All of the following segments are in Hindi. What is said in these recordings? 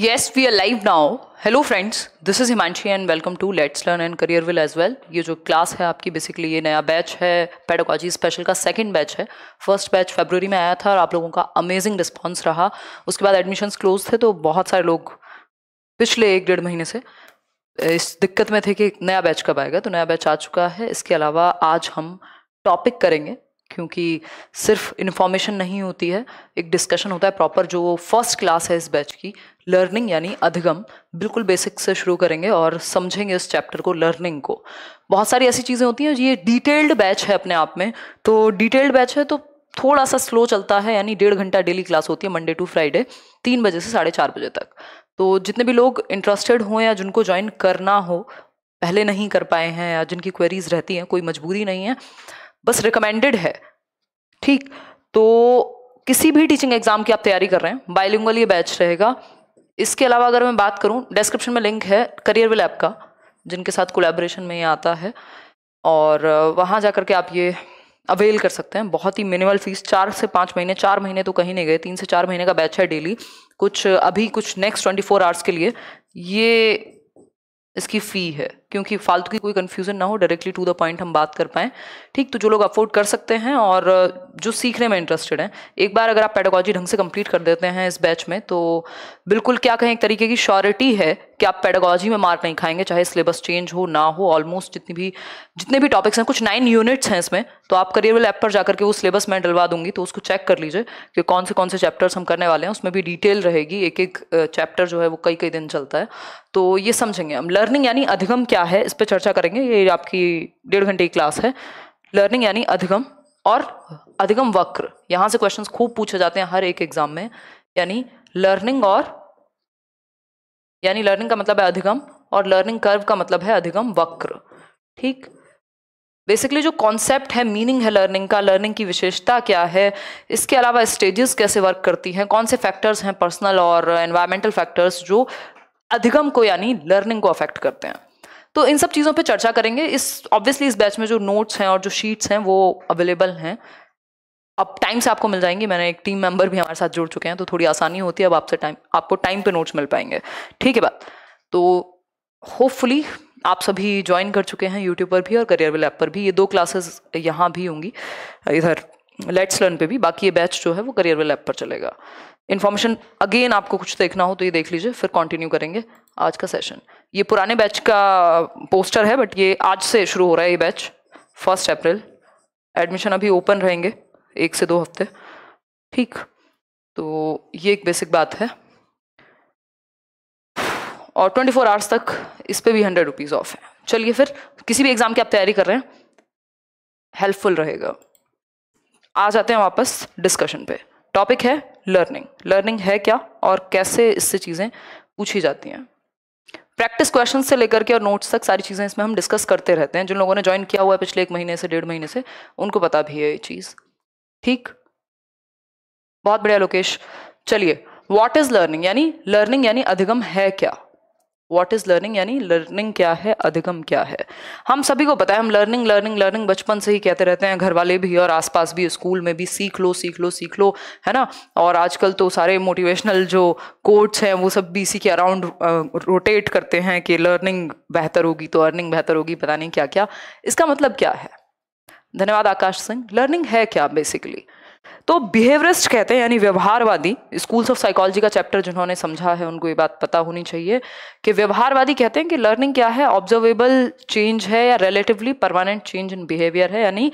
Yes we are live now hello friends this is Himanshi and welcome to let's learn and career will as well ये जो क्लास है आपकी बेसिकली ये नया बैच है पेडोकॉजी स्पेशल का सेकेंड बैच है फर्स्ट बैच फेब्रवरी में आया था और आप लोगों का अमेजिंग रिस्पॉन्स रहा उसके बाद एडमिशन्स क्लोज थे तो बहुत सारे लोग पिछले एक डेढ़ महीने से इस दिक्कत में थे कि नया बैच कब आएगा तो नया बैच आ चुका है इसके अलावा आज हम टॉपिक करेंगे क्योंकि सिर्फ इन्फॉर्मेशन नहीं होती है एक डिस्कशन होता है प्रॉपर जो फर्स्ट क्लास है इस बैच की लर्निंग यानी अधिगम बिल्कुल बेसिक से शुरू करेंगे और समझेंगे इस चैप्टर को लर्निंग को बहुत सारी ऐसी चीज़ें होती हैं ये डिटेल्ड बैच है अपने आप में तो डिटेल्ड बैच है तो थोड़ा सा स्लो चलता है यानी डेढ़ घंटा डेली क्लास होती है मंडे टू फ्राइडे तीन बजे से साढ़े चार बजे तक तो जितने भी लोग इंटरेस्टेड हों या जिनको ज्वाइन करना हो पहले नहीं कर पाए हैं या जिनकी क्वेरीज रहती हैं कोई मजबूरी नहीं है बस रिकमेंडेड है ठीक तो किसी भी टीचिंग एग्जाम की आप तैयारी कर रहे हैं बाइलिंगल ये बैच रहेगा इसके अलावा अगर मैं बात करूँ डिस्क्रिप्शन में लिंक है करियर विल ऐप का जिनके साथ कोलेब्रेशन में ये आता है और वहाँ जा कर के आप ये अवेल कर सकते हैं बहुत ही मिनिमल फीस चार से पाँच महीने चार महीने तो कहीं नहीं गए तीन से चार महीने का बैच है डेली कुछ अभी कुछ नेक्स्ट ट्वेंटी फोर आवर्स के लिए ये इसकी फ़ी है क्योंकि फालतू की कोई कन्फ्यूज़न ना हो डायरेक्टली टू द पॉइंट हम बात कर पाएं ठीक तो जो लोग अफोर्ड कर सकते हैं और जो सीखने में इंटरेस्टेड हैं एक बार अगर आप पेडागोजी ढंग से कंप्लीट कर देते हैं इस बैच में तो बिल्कुल क्या कहें एक तरीके की श्योरिटी है कि आप पेडागोजी में मार्क नहीं खाएंगे चाहे सिलेबस चेंज हो ना हो ऑलमोस्ट जितनी भी जितने भी टॉपिक्स हैं कुछ नाइन यूनिट्स हैं इसमें तो आप करियर वेल ऐप पर जाकर के वो सिलेबस मैं डलवा दूंगी तो उसको चेक कर लीजिए कि कौन से कौन से चैप्टर्स हम करने वाले हैं उसमें भी डिटेल रहेगी एक एक चैप्टर जो है वो कई कई दिन चलता है तो ये समझेंगे हम लर्निंग यानी अधिगम क्या क्या है इस पर चर्चा करेंगे ये आपकी डेढ़ घंटे की क्लास है लर्निंग यानी अधिगम और अधिगम वक्र यहाँ से क्वेश्चंस खूब पूछे जाते हैं हर एक एग्जाम में यानी लर्निंग और यानी लर्निंग का मतलब है अधिगम और लर्निंग कर्व का मतलब है अधिगम वक्र ठीक बेसिकली जो कॉन्सेप्ट है मीनिंग है लर्निंग का लर्निंग की विशेषता क्या है इसके अलावा स्टेजेस कैसे वर्क करती हैं कौन से फैक्टर्स हैं पर्सनल और एनवायरमेंटल फैक्टर्स जो अधिगम को यानी लर्निंग को अफेक्ट करते हैं तो इन सब चीज़ों पे चर्चा करेंगे इस ऑब्वियसली इस बैच में जो नोट्स हैं और जो शीट्स हैं वो अवेलेबल हैं अब टाइम से आपको मिल जाएंगी मैंने एक टीम मेंबर भी हमारे साथ जुड़ चुके हैं तो थोड़ी आसानी होती है अब आपसे टाइम आपको टाइम पे नोट्स मिल पाएंगे ठीक है बात तो होपफुली आप सभी ज्वाइन कर चुके हैं यूट्यूब पर भी और करियर विल ऐप पर भी ये दो क्लासेस यहाँ भी होंगी इधर लेट्स लर्न पे भी बाकी ये बैच जो है वो करियर वेल ऐप पर चलेगा इन्फॉर्मेशन अगेन आपको कुछ देखना हो तो ये देख लीजिए फिर कंटिन्यू करेंगे आज का सेशन ये पुराने बैच का पोस्टर है बट ये आज से शुरू हो रहा है ये बैच फर्स्ट अप्रैल एडमिशन अभी ओपन रहेंगे एक से दो हफ्ते ठीक तो ये एक बेसिक बात है और 24 फोर आवर्स तक इस पर भी हंड्रेड रुपीज़ ऑफ है चलिए फिर किसी भी एग्ज़ाम की आप तैयारी कर रहे हैं हेल्पफुल रहेगा आ जाते हैं वापस डिस्कशन पे टॉपिक है लर्निंग लर्निंग है क्या और कैसे इससे चीज़ें पूछी जाती हैं प्रैक्टिस क्वेश्चन से लेकर के और नोट्स तक सारी चीज़ें इसमें हम डिस्कस करते रहते हैं जिन लोगों ने ज्वाइन किया हुआ है पिछले एक महीने से डेढ़ महीने से उनको पता भी है ये चीज़ ठीक बहुत बढ़िया लोकेश चलिए वॉट इज लर्निंग यानी लर्निंग यानी अधिगम है क्या व्हाट इज़ लर्निंग यानी लर्निंग क्या है अधिगम क्या है हम सभी को पता है हम लर्निंग लर्निंग लर्निंग बचपन से ही कहते रहते हैं घर वाले भी और आसपास भी स्कूल में भी सीख लो सीख लो सीख लो है ना और आजकल तो सारे मोटिवेशनल जो कोट्स हैं वो सब भी इसी के अराउंड रोटेट करते हैं कि लर्निंग बेहतर होगी तो अर्निंग बेहतर होगी पता नहीं क्या क्या इसका मतलब क्या है धन्यवाद आकाश सिंह लर्निंग है क्या बेसिकली तो बिहेवियरिस्ट कहते हैं यानी व्यवहारवादी स्कूल्स ऑफ साइकोलॉजी का चैप्टर जिन्होंने समझा है उनको ये बात पता होनी चाहिए कि व्यवहारवादी कहते हैं कि लर्निंग क्या है ऑब्जर्वेबल चेंज है या relatively permanent change in behaviour है यानी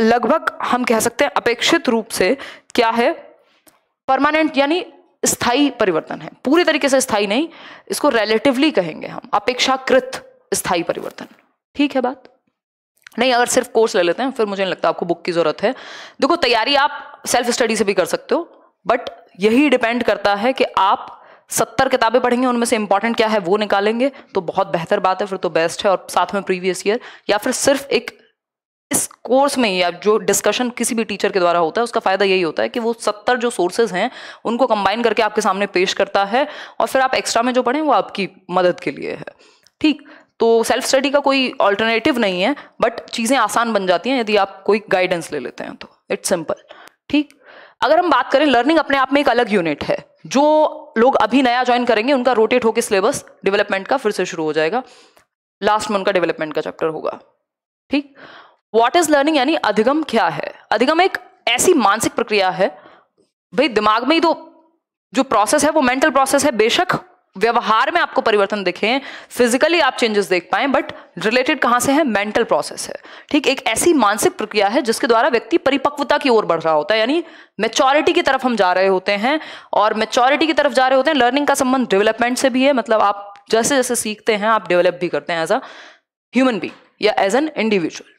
लगभग हम कह सकते हैं अपेक्षित रूप से क्या है परमानेंट यानी स्थाई परिवर्तन है पूरी तरीके से स्थायी नहीं इसको रिलेटिवली कहेंगे हम अपेक्षाकृत स्थाई परिवर्तन ठीक है बात नहीं अगर सिर्फ कोर्स ले लेते हैं फिर मुझे नहीं लगता आपको बुक की ज़रूरत है देखो तैयारी आप सेल्फ स्टडी से भी कर सकते हो बट यही डिपेंड करता है कि आप सत्तर किताबें पढ़ेंगे उनमें से इंपॉर्टेंट क्या है वो निकालेंगे तो बहुत बेहतर बात है फिर तो बेस्ट है और साथ में प्रीवियस ईयर या फिर सिर्फ एक इस कोर्स में या जो डिस्कशन किसी भी टीचर के द्वारा होता है उसका फायदा यही होता है कि वो सत्तर जो सोर्सेज हैं उनको कंबाइन करके आपके सामने पेश करता है और फिर आप एक्स्ट्रा में जो पढ़ें वो आपकी मदद के लिए है ठीक तो सेल्फ स्टडी का कोई ऑल्टरनेटिव नहीं है बट चीज़ें आसान बन जाती हैं यदि आप कोई गाइडेंस ले लेते हैं तो इट्स सिंपल ठीक अगर हम बात करें लर्निंग अपने आप में एक अलग यूनिट है जो लोग अभी नया ज्वाइन करेंगे उनका रोटेट होकर सिलेबस डेवलपमेंट का फिर से शुरू हो जाएगा लास्ट में उनका डेवलपमेंट का चैप्टर होगा ठीक वॉट इज लर्निंग यानी अधिगम क्या है अधिगम एक ऐसी मानसिक प्रक्रिया है भाई दिमाग में ही तो जो प्रोसेस है वो मेंटल प्रोसेस है बेशक व्यवहार में आपको परिवर्तन दिखें फिजिकली आप चेंजेस देख पाए बट रिलेटेड कहां से है मेंटल प्रोसेस है ठीक एक ऐसी मानसिक प्रक्रिया है जिसके द्वारा व्यक्ति परिपक्वता की ओर बढ़ रहा होता है यानी मेच्योरिटी की तरफ हम जा रहे होते हैं और मेचोरिटी की तरफ जा रहे होते हैं लर्निंग का संबंध डेवलपमेंट से भी है मतलब आप जैसे जैसे सीखते हैं आप डेवलप भी करते हैं एज अ ह्यूमन बींग या एज एन इंडिविजुअल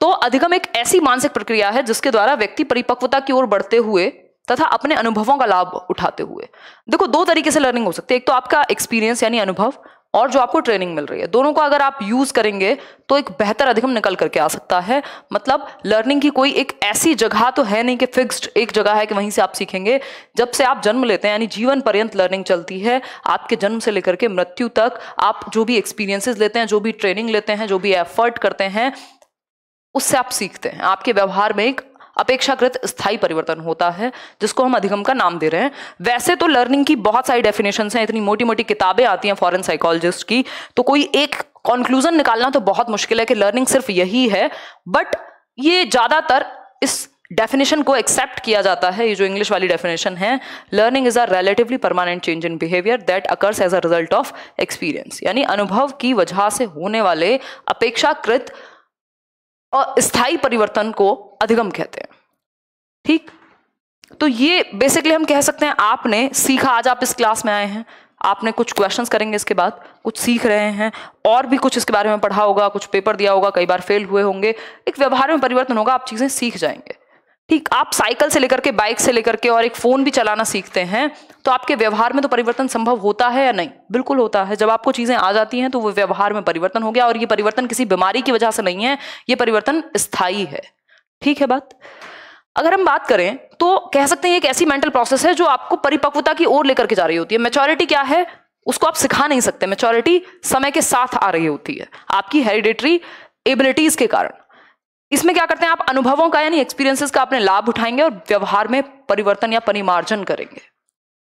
तो अधिगम एक ऐसी मानसिक प्रक्रिया है जिसके द्वारा व्यक्ति परिपक्वता की ओर बढ़ते हुए तथा अपने अनुभवों का लाभ उठाते हुए देखो दो तरीके से लर्निंग हो सकती है एक तो आपका एक्सपीरियंस यानी अनुभव और जो आपको ट्रेनिंग मिल रही है दोनों को अगर आप यूज करेंगे तो एक बेहतर अधिगम निकल करके आ सकता है मतलब लर्निंग की कोई एक ऐसी जगह तो है नहीं कि फिक्स्ड एक जगह है कि वहीं से आप सीखेंगे जब से आप जन्म लेते हैं यानी जीवन पर्यंत लर्निंग चलती है आपके जन्म से लेकर के मृत्यु तक आप जो भी एक्सपीरियंसेस लेते हैं जो भी ट्रेनिंग लेते हैं जो भी एफर्ट करते हैं उससे आप सीखते हैं आपके व्यवहार में एक अपेक्षाकृत स्थायी परिवर्तन होता है जिसको हम अधिगम का नाम दे रहे हैं वैसे तो लर्निंग की बहुत सारी डेफिनेशन हैं इतनी मोटी मोटी किताबें आती हैं फॉरन साइकोलॉजिस्ट की तो कोई एक कॉन्क्लूजन निकालना तो बहुत मुश्किल है कि लर्निंग सिर्फ यही है बट ये ज़्यादातर इस डेफिनेशन को एक्सेप्ट किया जाता है ये जो इंग्लिश वाली डेफिनेशन है learning is a relatively permanent change in behaviour that occurs as a result of experience यानी अनुभव की वजह से होने वाले अपेक्षाकृत और परिवर्तन को अधिगम कहते हैं ठीक तो ये बेसिकली हम कह सकते हैं आपने सीखा आज आप इस क्लास में आए हैं आपने कुछ क्वेश्चंस करेंगे इसके बाद कुछ सीख रहे हैं और भी कुछ इसके बारे में पढ़ा होगा कुछ पेपर दिया होगा कई बार फेल हुए होंगे एक व्यवहार में परिवर्तन होगा आप चीज़ें सीख जाएंगे ठीक आप साइकिल से लेकर के बाइक से लेकर के और एक फोन भी चलाना सीखते हैं तो आपके व्यवहार में तो परिवर्तन संभव होता है या नहीं बिल्कुल होता है जब आपको चीजें आ जाती हैं तो वो व्यवहार में परिवर्तन हो गया और ये परिवर्तन किसी बीमारी की वजह से नहीं है ये परिवर्तन स्थायी है ठीक है बात अगर हम बात करें तो कह सकते हैं एक ऐसी मेंटल प्रोसेस है जो आपको परिपक्वता की ओर लेकर के जा रही होती है मेचोरिटी क्या है उसको आप सिखा नहीं सकते मेचोरिटी समय के साथ आ रही होती है आपकी हेरिडेटरी एबिलिटीज के कारण इसमें क्या करते हैं आप अनुभवों का यानी एक्सपीरियंसेस का अपने लाभ उठाएंगे और व्यवहार में परिवर्तन या परिमार्जन करेंगे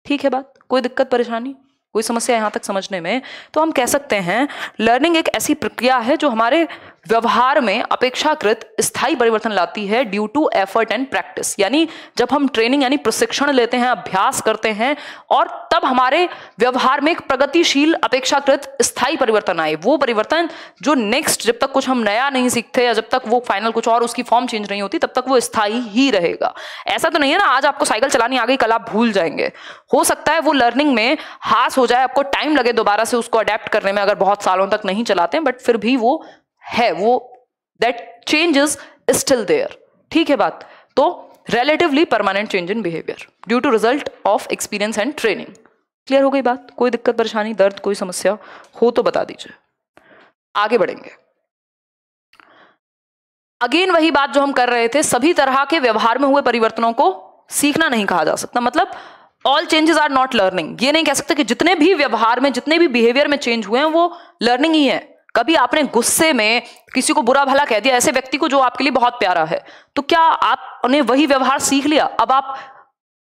ठीक है बात कोई दिक्कत परेशानी कोई समस्या यहाँ तक समझने में तो हम कह सकते हैं लर्निंग एक ऐसी प्रक्रिया है जो हमारे व्यवहार में अपेक्षाकृत स्थायी परिवर्तन लाती है due to effort and practice यानी जब हम ट्रेनिंग यानी प्रशिक्षण लेते हैं अभ्यास करते हैं और तब हमारे व्यवहार में एक प्रगतिशील अपेक्षाकृत स्थायी परिवर्तन आए वो परिवर्तन जो नेक्स्ट जब तक कुछ हम नया नहीं सीखते या जब तक वो फाइनल कुछ और उसकी फॉर्म चेंज नहीं होती तब तक वो स्थायी ही रहेगा ऐसा तो नहीं है ना आज आपको साइकिल चलानी आ गई कल आप भूल जाएंगे हो सकता है वो लर्निंग में हास हो जाए आपको टाइम लगे दोबारा से उसको अडेप्ट करने में अगर बहुत सालों तक नहीं चलाते बट फिर भी वो है वो that change is still there ठीक है बात तो relatively permanent change in behaviour due to result of experience and training clear हो गई बात कोई दिक्कत परेशानी दर्द कोई समस्या हो तो बता दीजिए आगे बढ़ेंगे अगेन वही बात जो हम कर रहे थे सभी तरह के व्यवहार में हुए परिवर्तनों को सीखना नहीं कहा जा सकता मतलब all changes are not learning ये नहीं कह सकते कि जितने भी व्यवहार में जितने भी बिहेवियर में चेंज हुए हैं वो लर्निंग ही है कभी आपने गुस्से में किसी को बुरा भला कह दिया ऐसे व्यक्ति को जो आपके लिए बहुत प्यारा है तो क्या आपने वही व्यवहार सीख लिया अब आप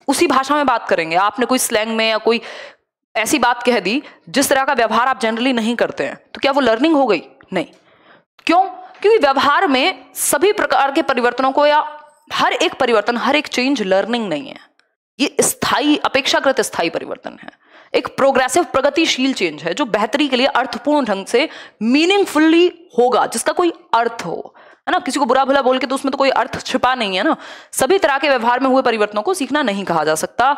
उसी भाषा में बात करेंगे आपने कोई स्लैंग में या कोई ऐसी बात कह दी जिस तरह का व्यवहार आप जनरली नहीं करते हैं तो क्या वो लर्निंग हो गई नहीं क्यों क्योंकि व्यवहार में सभी प्रकार के परिवर्तनों को या हर एक परिवर्तन हर एक चेंज लर्निंग नहीं है ये स्थाई अपेक्षाकृत स्थाई परिवर्तन है एक प्रोग्रेसिव प्रगतिशील चेंज है जो बेहतरी के लिए अर्थपूर्ण ढंग से मीनिंगफुल्ली होगा जिसका कोई अर्थ हो है ना किसी को बुरा भला बोल के तो उसमें तो कोई अर्थ छिपा नहीं है ना सभी तरह के व्यवहार में हुए परिवर्तनों को सीखना नहीं कहा जा सकता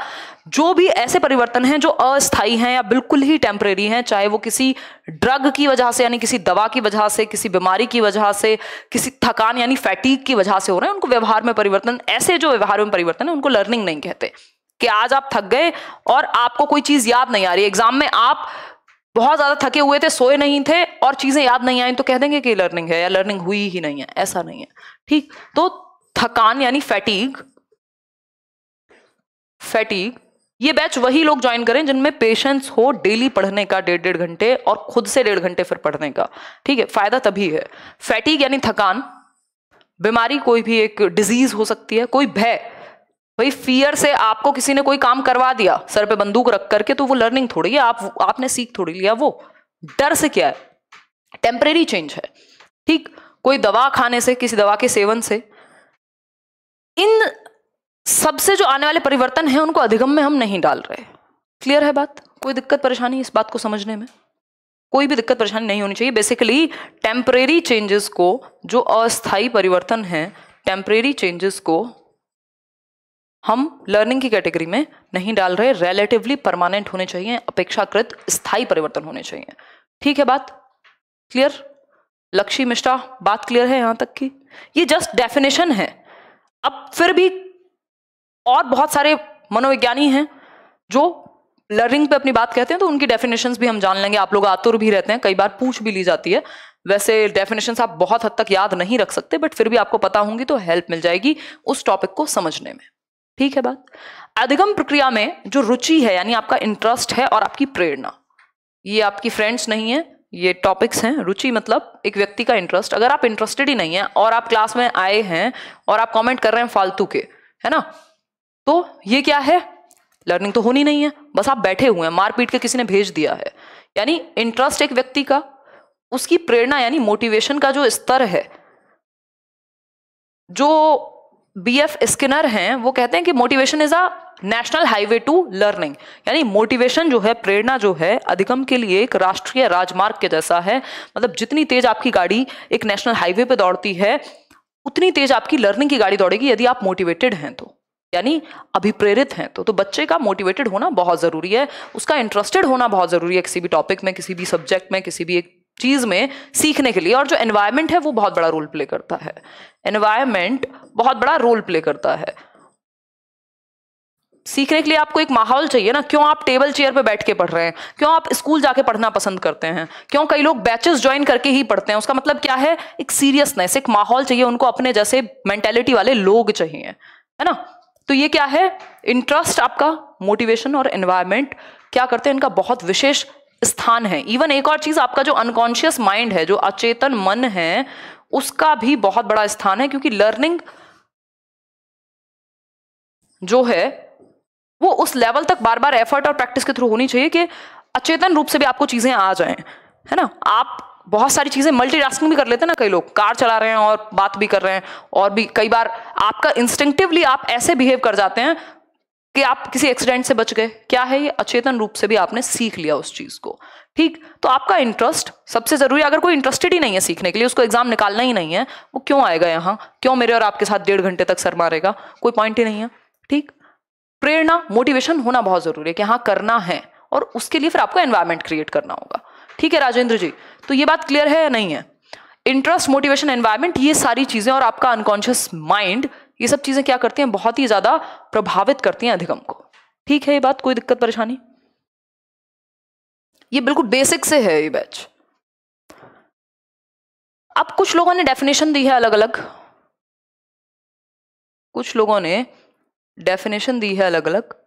जो भी ऐसे परिवर्तन हैं जो अस्थायी हैं या बिल्कुल ही टेम्परेरी हैं चाहे वो किसी ड्रग की वजह से यानी किसी दवा की वजह से किसी बीमारी की वजह से किसी थकान यानी फैटीक की वजह से हो रहे हैं उनको व्यवहार में परिवर्तन ऐसे जो व्यवहार में परिवर्तन है उनको लर्निंग नहीं कहते कि आज आप थक गए और आपको कोई चीज याद नहीं आ रही एग्जाम में आप बहुत ज्यादा थके हुए थे सोए नहीं थे और चीजें याद नहीं आई तो कह देंगे कि लर्निंग है या लर्निंग हुई ही नहीं है ऐसा नहीं है ठीक तो थकान यानी फैटीग फैटीग ये बैच वही लोग ज्वाइन करें जिनमें पेशेंस हो डेली पढ़ने का डेढ़ डेढ़ घंटे और खुद से डेढ़ घंटे फिर पढ़ने का ठीक है फायदा तभी है फैटीग यानी थकान बीमारी कोई भी एक डिजीज हो सकती है कोई भय भाई फियर से आपको किसी ने कोई काम करवा दिया सर पे बंदूक रख करके तो वो लर्निंग थोड़ी है आप आपने सीख थोड़ी लिया वो डर से क्या है टेम्परेरी चेंज है ठीक कोई दवा खाने से किसी दवा के सेवन से इन सबसे जो आने वाले परिवर्तन है उनको अधिगम में हम नहीं डाल रहे क्लियर है बात कोई दिक्कत परेशानी इस बात को समझने में कोई भी दिक्कत परेशानी नहीं होनी चाहिए बेसिकली टेम्परेरी चेंजेस को जो अस्थाई परिवर्तन है टेम्परेरी चेंजेस को हम लर्निंग की कैटेगरी में नहीं डाल रहे रिलेटिवली परमानेंट होने चाहिए अपेक्षाकृत स्थायी परिवर्तन होने चाहिए ठीक है बात क्लियर लक्षी मिश्रा बात क्लियर है यहां तक की ये जस्ट डेफिनेशन है अब फिर भी और बहुत सारे मनोविज्ञानी हैं जो लर्निंग पे अपनी बात कहते हैं तो उनकी डेफिनेशंस भी हम जान लेंगे आप लोग आतुर भी रहते हैं कई बार पूछ भी ली जाती है वैसे डेफिनेशन आप बहुत हद तक याद नहीं रख सकते बट फिर भी आपको पता होंगी तो हेल्प मिल जाएगी उस टॉपिक को समझने में ठीक है बात अधिगम प्रक्रिया में जो रुचि है यानी आपका इंटरेस्ट है और आपकी प्रेरणा ये आपकी फ्रेंड्स नहीं है ये टॉपिक्स हैं रुचि मतलब एक व्यक्ति का इंटरेस्ट अगर आप इंटरेस्टेड ही नहीं है और आप क्लास में आए हैं और आप कमेंट कर रहे हैं फालतू के है ना तो ये क्या है लर्निंग तो होनी नहीं है बस आप बैठे हुए हैं मारपीट के किसी ने भेज दिया है यानी इंटरेस्ट एक व्यक्ति का उसकी प्रेरणा यानी मोटिवेशन का जो स्तर है जो बी एफ स्किनर हैं वो कहते हैं कि motivation is a national highway to learning यानी मोटिवेशन जो है प्रेरणा जो है अधिगम के लिए एक राष्ट्रीय राजमार्ग के जैसा है मतलब जितनी तेज आपकी गाड़ी एक नेशनल हाईवे पे दौड़ती है उतनी तेज आपकी लर्निंग की गाड़ी दौड़ेगी यदि आप मोटिवेटेड हैं तो यानी अभिप्रेरित हैं तो तो बच्चे का मोटिवेटेड होना बहुत ज़रूरी है उसका इंटरेस्टेड होना बहुत ज़रूरी है किसी भी टॉपिक में किसी भी सब्जेक्ट में किसी भी एक चीज़ में सीखने के लिए और जो एनवायरमेंट है वो बहुत बड़ा रोल प्ले करता है एनवायरमेंट बहुत बड़ा रोल प्ले करता है सीखने के लिए आपको एक माहौल चाहिए ना क्यों आप टेबल चेयर पे बैठ के पढ़ रहे हैं क्यों आप स्कूल जाके पढ़ना पसंद करते हैं क्यों कई लोग बैचेस ज्वाइन करके ही पढ़ते हैं उसका मतलब क्या है एक सीरियसनेस एक माहौल चाहिए उनको अपने जैसे मेंटेलिटी वाले लोग चाहिए है ना तो ये क्या है इंटरेस्ट आपका मोटिवेशन और एनवायरमेंट क्या करते हैं इनका बहुत विशेष स्थान है इवन एक और चीज आपका जो अनकॉन्शियस माइंड है जो अचेतन मन है उसका भी बहुत बड़ा स्थान है क्योंकि लर्निंग जो है वो उस लेवल तक बार बार एफर्ट और प्रैक्टिस के थ्रू होनी चाहिए कि अचेतन रूप से भी आपको चीज़ें आ जाए है ना आप बहुत सारी चीज़ें मल्टीटास्किंग भी कर लेते हैं ना कई लोग कार चला रहे हैं और बात भी कर रहे हैं और भी कई बार आपका इंस्टिंक्टिवली आप ऐसे बिहेव कर जाते हैं कि आप किसी एक्सीडेंट से बच गए क्या है ये अचेतन रूप से भी आपने सीख लिया उस चीज़ को ठीक तो आपका इंटरेस्ट सबसे जरूरी अगर कोई इंटरेस्टेड ही नहीं है सीखने के लिए उसको एग्जाम निकालना ही नहीं है वो क्यों आएगा यहाँ क्यों मेरे और आपके साथ डेढ़ घंटे तक सर मारेगा कोई पॉइंट ही नहीं है ठीक प्रेरणा मोटिवेशन होना बहुत जरूरी है कि हाँ करना है और उसके लिए फिर आपको एनवायरमेंट क्रिएट करना होगा ठीक है राजेंद्र जी तो ये बात क्लियर है या नहीं है इंटरेस्ट मोटिवेशन एनवायरमेंट ये सारी चीजें और आपका अनकॉन्शियस माइंड ये सब चीजें क्या करती हैं बहुत ही ज्यादा प्रभावित करती हैं अधिगम को ठीक है ये बात कोई दिक्कत परेशानी ये बिल्कुल बेसिक से है ये बैच अब कुछ लोगों ने डेफिनेशन दी है अलग अलग कुछ लोगों ने डेफिनेशन दी है अलग अलग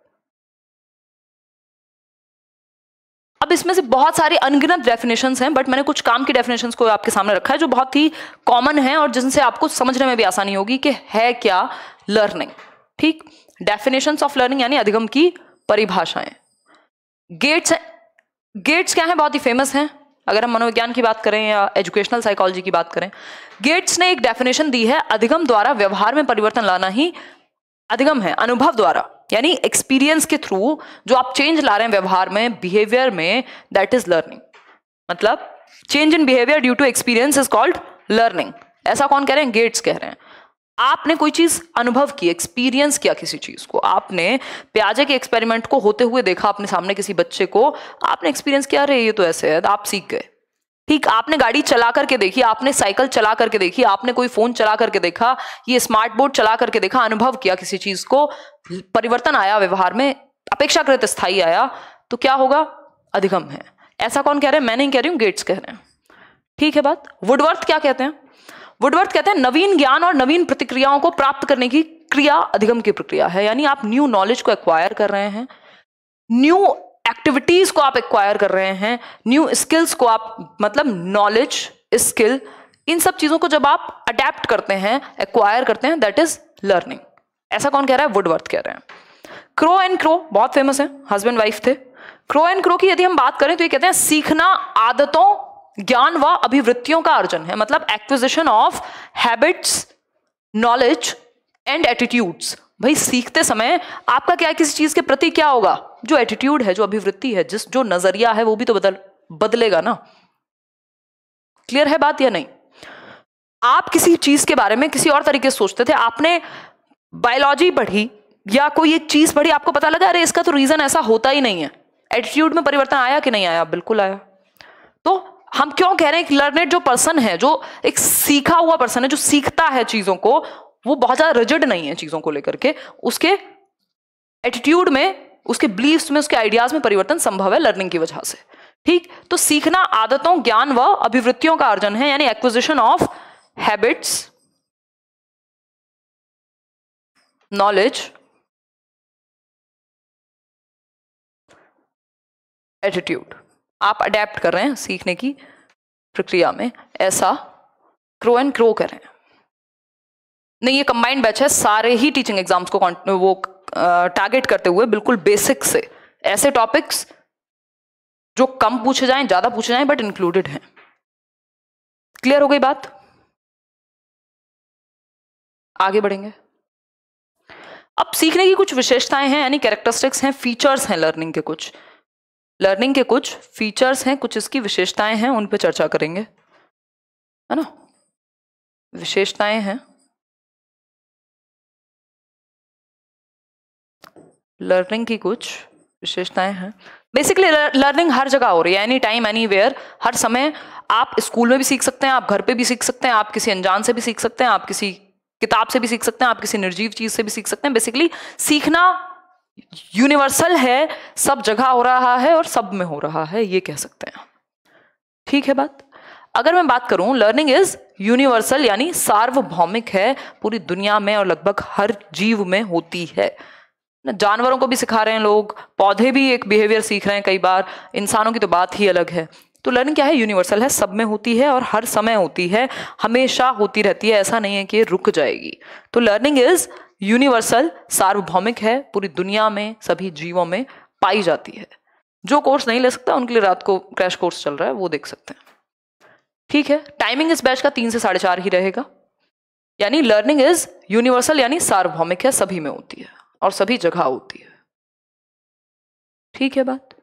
अब इसमें से बहुत सारी अनगिनत डेफिनेशंस हैं बट मैंने कुछ काम की डेफिनेशंस को आपके सामने रखा है जो बहुत ही कॉमन है और जिनसे आपको समझने में भी आसानी होगी कि है क्या लर्निंग ठीक डेफिनेशंस ऑफ लर्निंग यानी अधिगम की परिभाषाएं गेट्स गेट्स क्या है बहुत ही फेमस हैं अगर हम मनोविज्ञान की बात करें या एजुकेशनल साइकोलॉजी की बात करें गेट्स ने एक डेफिनेशन दी है अधिगम द्वारा व्यवहार में परिवर्तन लाना ही अधिगम है अनुभव द्वारा यानी एक्सपीरियंस के थ्रू जो आप चेंज ला रहे हैं व्यवहार में बिहेवियर में दैट इज लर्निंग मतलब change in behaviour due to experience is called learning ऐसा कौन कह रहे हैं गेट्स कह रहे हैं आपने कोई चीज अनुभव की एक्सपीरियंस किया किसी चीज को आपने प्याजे के एक्सपेरिमेंट को होते हुए देखा अपने सामने किसी बच्चे को आपने एक्सपीरियंस किया अरे ये तो ऐसे है आप सीख गए ठीक आपने गाड़ी चला करके देखी आपने साइकिल चला करके देखी आपने कोई फोन चला करके देखा ये स्मार्ट बोर्ड चला करके देखा अनुभव किया किसी चीज को परिवर्तन आया व्यवहार में अपेक्षाकृत स्थायी आया तो क्या होगा अधिगम है ऐसा कौन कह रहे हैं मैं नहीं कह रही हूं गेट्स कह रहे हैं ठीक है बात वुडवर्थ क्या कहते हैं वुडवर्थ कहते हैं नवीन ज्ञान और नवीन प्रतिक्रियाओं को प्राप्त करने की क्रिया अधिगम की प्रक्रिया है यानी आप न्यू नॉलेज को एक्वायर कर रहे हैं न्यू एक्टिविटीज को आप एक्वायर कर रहे हैं न्यू स्किल्स को आप मतलब नॉलेज स्किल इन सब चीजों को जब आप अडेप्ट करते हैं एक्वायर करते हैं दैट इज लर्निंग ऐसा कौन कह रहा है वुडवर्थ कह रहे हैं क्रो एंड क्रो बहुत फेमस है हस्बैंड वाइफ थे क्रो एंड क्रो की यदि हम बात करें तो ये कहते हैं सीखना आदतों ज्ञान व अभिवृत्तियों का अर्जन है मतलब acquisition of habits knowledge and attitudes भाई सीखते समय आपका क्या किसी चीज के प्रति क्या होगा जो एटीट्यूड है जो अभिवृत्ति है जिस जो नजरिया है वो भी तो बदल बदलेगा ना क्लियर है बात या नहीं आप किसी चीज के बारे में किसी और तरीके से सोचते थे आपने बायोलॉजी पढ़ी या कोई एक चीज पढ़ी आपको पता लगा अरे इसका तो रीजन ऐसा होता ही नहीं है एटीट्यूड में परिवर्तन आया कि नहीं आया बिल्कुल आया तो हम क्यों कह रहे हैं एक लर्नेड जो पर्सन है जो एक सीखा हुआ पर्सन है जो सीखता है चीजों को वो बहुत ज्यादा रिजिड नहीं है चीजों को लेकर के उसके एटीट्यूड में उसके बिलीव्स में उसके आइडियाज में परिवर्तन संभव है लर्निंग की वजह से ठीक तो सीखना आदतों ज्ञान व अभिवृत्तियों का अर्जन है यानी acquisition of habits knowledge attitude आप अडेप्ट कर रहे हैं सीखने की प्रक्रिया में ऐसा ग्रो एंड ग्रो कर रहे हैं नहीं ये कंबाइंड बैच है सारे ही टीचिंग एग्जाम्स को वो टारगेट करते हुए बिल्कुल बेसिक से ऐसे टॉपिक्स जो कम पूछे जाएं ज़्यादा पूछे जाएं बट इंक्लूडेड हैं क्लियर हो गई बात आगे बढ़ेंगे अब सीखने की कुछ विशेषताएं हैं यानी कैरेक्टरिस्टिक्स हैं फीचर्स हैं लर्निंग के कुछ लर्निंग के कुछ फीचर्स हैं कुछ इसकी विशेषताएं हैं उन पर चर्चा करेंगे है ना विशेषताएं हैं लर्निंग की कुछ विशेषताएं हैं बेसिकली लर्निंग हर जगह हो रही है एनी टाइम एनी वेयर हर समय आप स्कूल में भी सीख सकते हैं आप घर पे भी सीख सकते हैं आप किसी अनजान से भी सीख सकते हैं आप किसी किताब से भी सीख सकते हैं आप किसी निर्जीव चीज से भी सीख सकते हैं बेसिकली सीखना यूनिवर्सल है सब जगह हो रहा है और सब में हो रहा है ये कह सकते हैं ठीक है बात अगर मैं बात करूं लर्निंग इज यूनिवर्सल यानी सार्वभौमिक है पूरी दुनिया में और लगभग हर जीव में होती है जानवरों को भी सिखा रहे हैं लोग पौधे भी एक बिहेवियर सीख रहे हैं कई बार इंसानों की तो बात ही अलग है तो लर्निंग क्या है यूनिवर्सल है सब में होती है और हर समय होती है हमेशा होती रहती है ऐसा नहीं है कि रुक जाएगी तो लर्निंग इज यूनिवर्सल सार्वभौमिक है पूरी दुनिया में सभी जीवों में पाई जाती है जो कोर्स नहीं ले सकता उनके लिए रात को क्रैश कोर्स चल रहा है वो देख सकते हैं ठीक है टाइमिंग इस बैच का तीन से साढ़े चार ही रहेगा यानी लर्निंग इज यूनिवर्सल यानी सार्वभौमिक है सभी में होती है और सभी जगह होती है ठीक है बात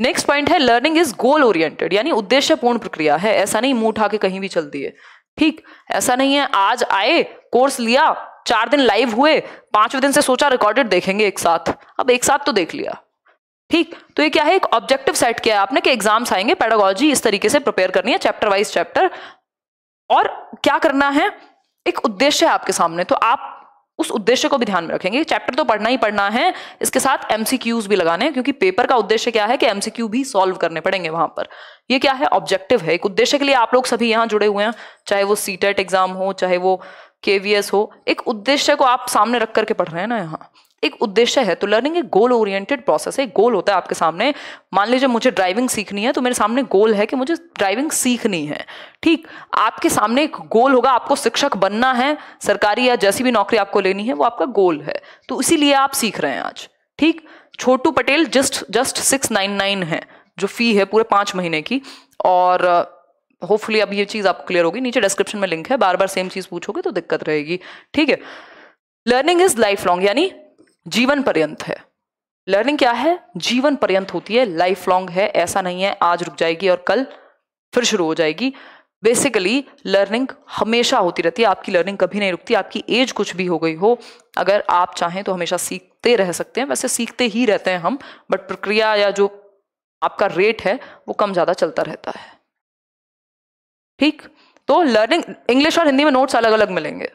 नेक्स्ट पॉइंट है लर्निंग इज गोल ओरिएंटेड यानी उद्देश्यपूर्ण प्रक्रिया है ऐसा नहीं मुंह उठा के कहीं भी चलती है ठीक ऐसा नहीं है आज आए कोर्स लिया चार दिन लाइव हुए पांचवें दिन से सोचा रिकॉर्डेड देखेंगे एक साथ अब एक साथ तो देख लिया ठीक तो ये क्या है एक ऑब्जेक्टिव सेट किया है आपने कि एग्जाम्स आएंगे पेडागोलॉजी इस तरीके से प्रिपेयर करनी है चैप्टर वाइज चैप्टर और क्या करना है एक उद्देश्य है आपके सामने तो आप उस उद्देश्य को भी ध्यान में रखेंगे चैप्टर तो पढ़ना ही पढ़ना है इसके साथ एमसीक्यूज भी लगाने हैं क्योंकि पेपर का उद्देश्य क्या है कि एमसीक्यू भी सॉल्व करने पड़ेंगे वहां पर ये क्या है ऑब्जेक्टिव है एक उद्देश्य के लिए आप लोग सभी यहाँ जुड़े हुए हैं चाहे वो सीटेट एग्जाम हो चाहे वो के हो एक उद्देश्य को आप सामने रख करके पढ़ रहे हैं ना यहाँ एक उद्देश्य है तो लर्निंग एक गोल ओरिएंटेड प्रोसेस है एक गोल होता है आपके सामने मान लीजिए मुझे ड्राइविंग सीखनी है तो मेरे सामने गोल है कि मुझे ड्राइविंग सीखनी है ठीक आपके सामने एक गोल होगा आपको शिक्षक बनना है सरकारी या जैसी भी नौकरी आपको लेनी है वो आपका गोल है तो इसीलिए आप सीख रहे हैं आज ठीक Chhotu Patel just just six nine nine है जो फी है पूरे पांच महीने की और होपफुली अब ये चीज़ आपको क्लियर होगी नीचे डिस्क्रिप्शन में लिंक है बार बार सेम चीज़ पूछोगे तो दिक्कत रहेगी ठीक है लर्निंग इज लाइफ लॉन्ग यानी जीवन पर्यंत है लर्निंग क्या है जीवन पर्यंत होती है लाइफ लॉन्ग है ऐसा नहीं है आज रुक जाएगी और कल फिर शुरू हो जाएगी बेसिकली लर्निंग हमेशा होती रहती है आपकी लर्निंग कभी नहीं रुकती आपकी एज कुछ भी हो गई हो अगर आप चाहें तो हमेशा सीखते रह सकते हैं वैसे सीखते ही रहते हैं हम बट प्रक्रिया या जो आपका रेट है वो कम ज़्यादा चलता रहता है ठीक तो लर्निंग इंग्लिश और हिंदी में नोट्स अलग अलग मिलेंगे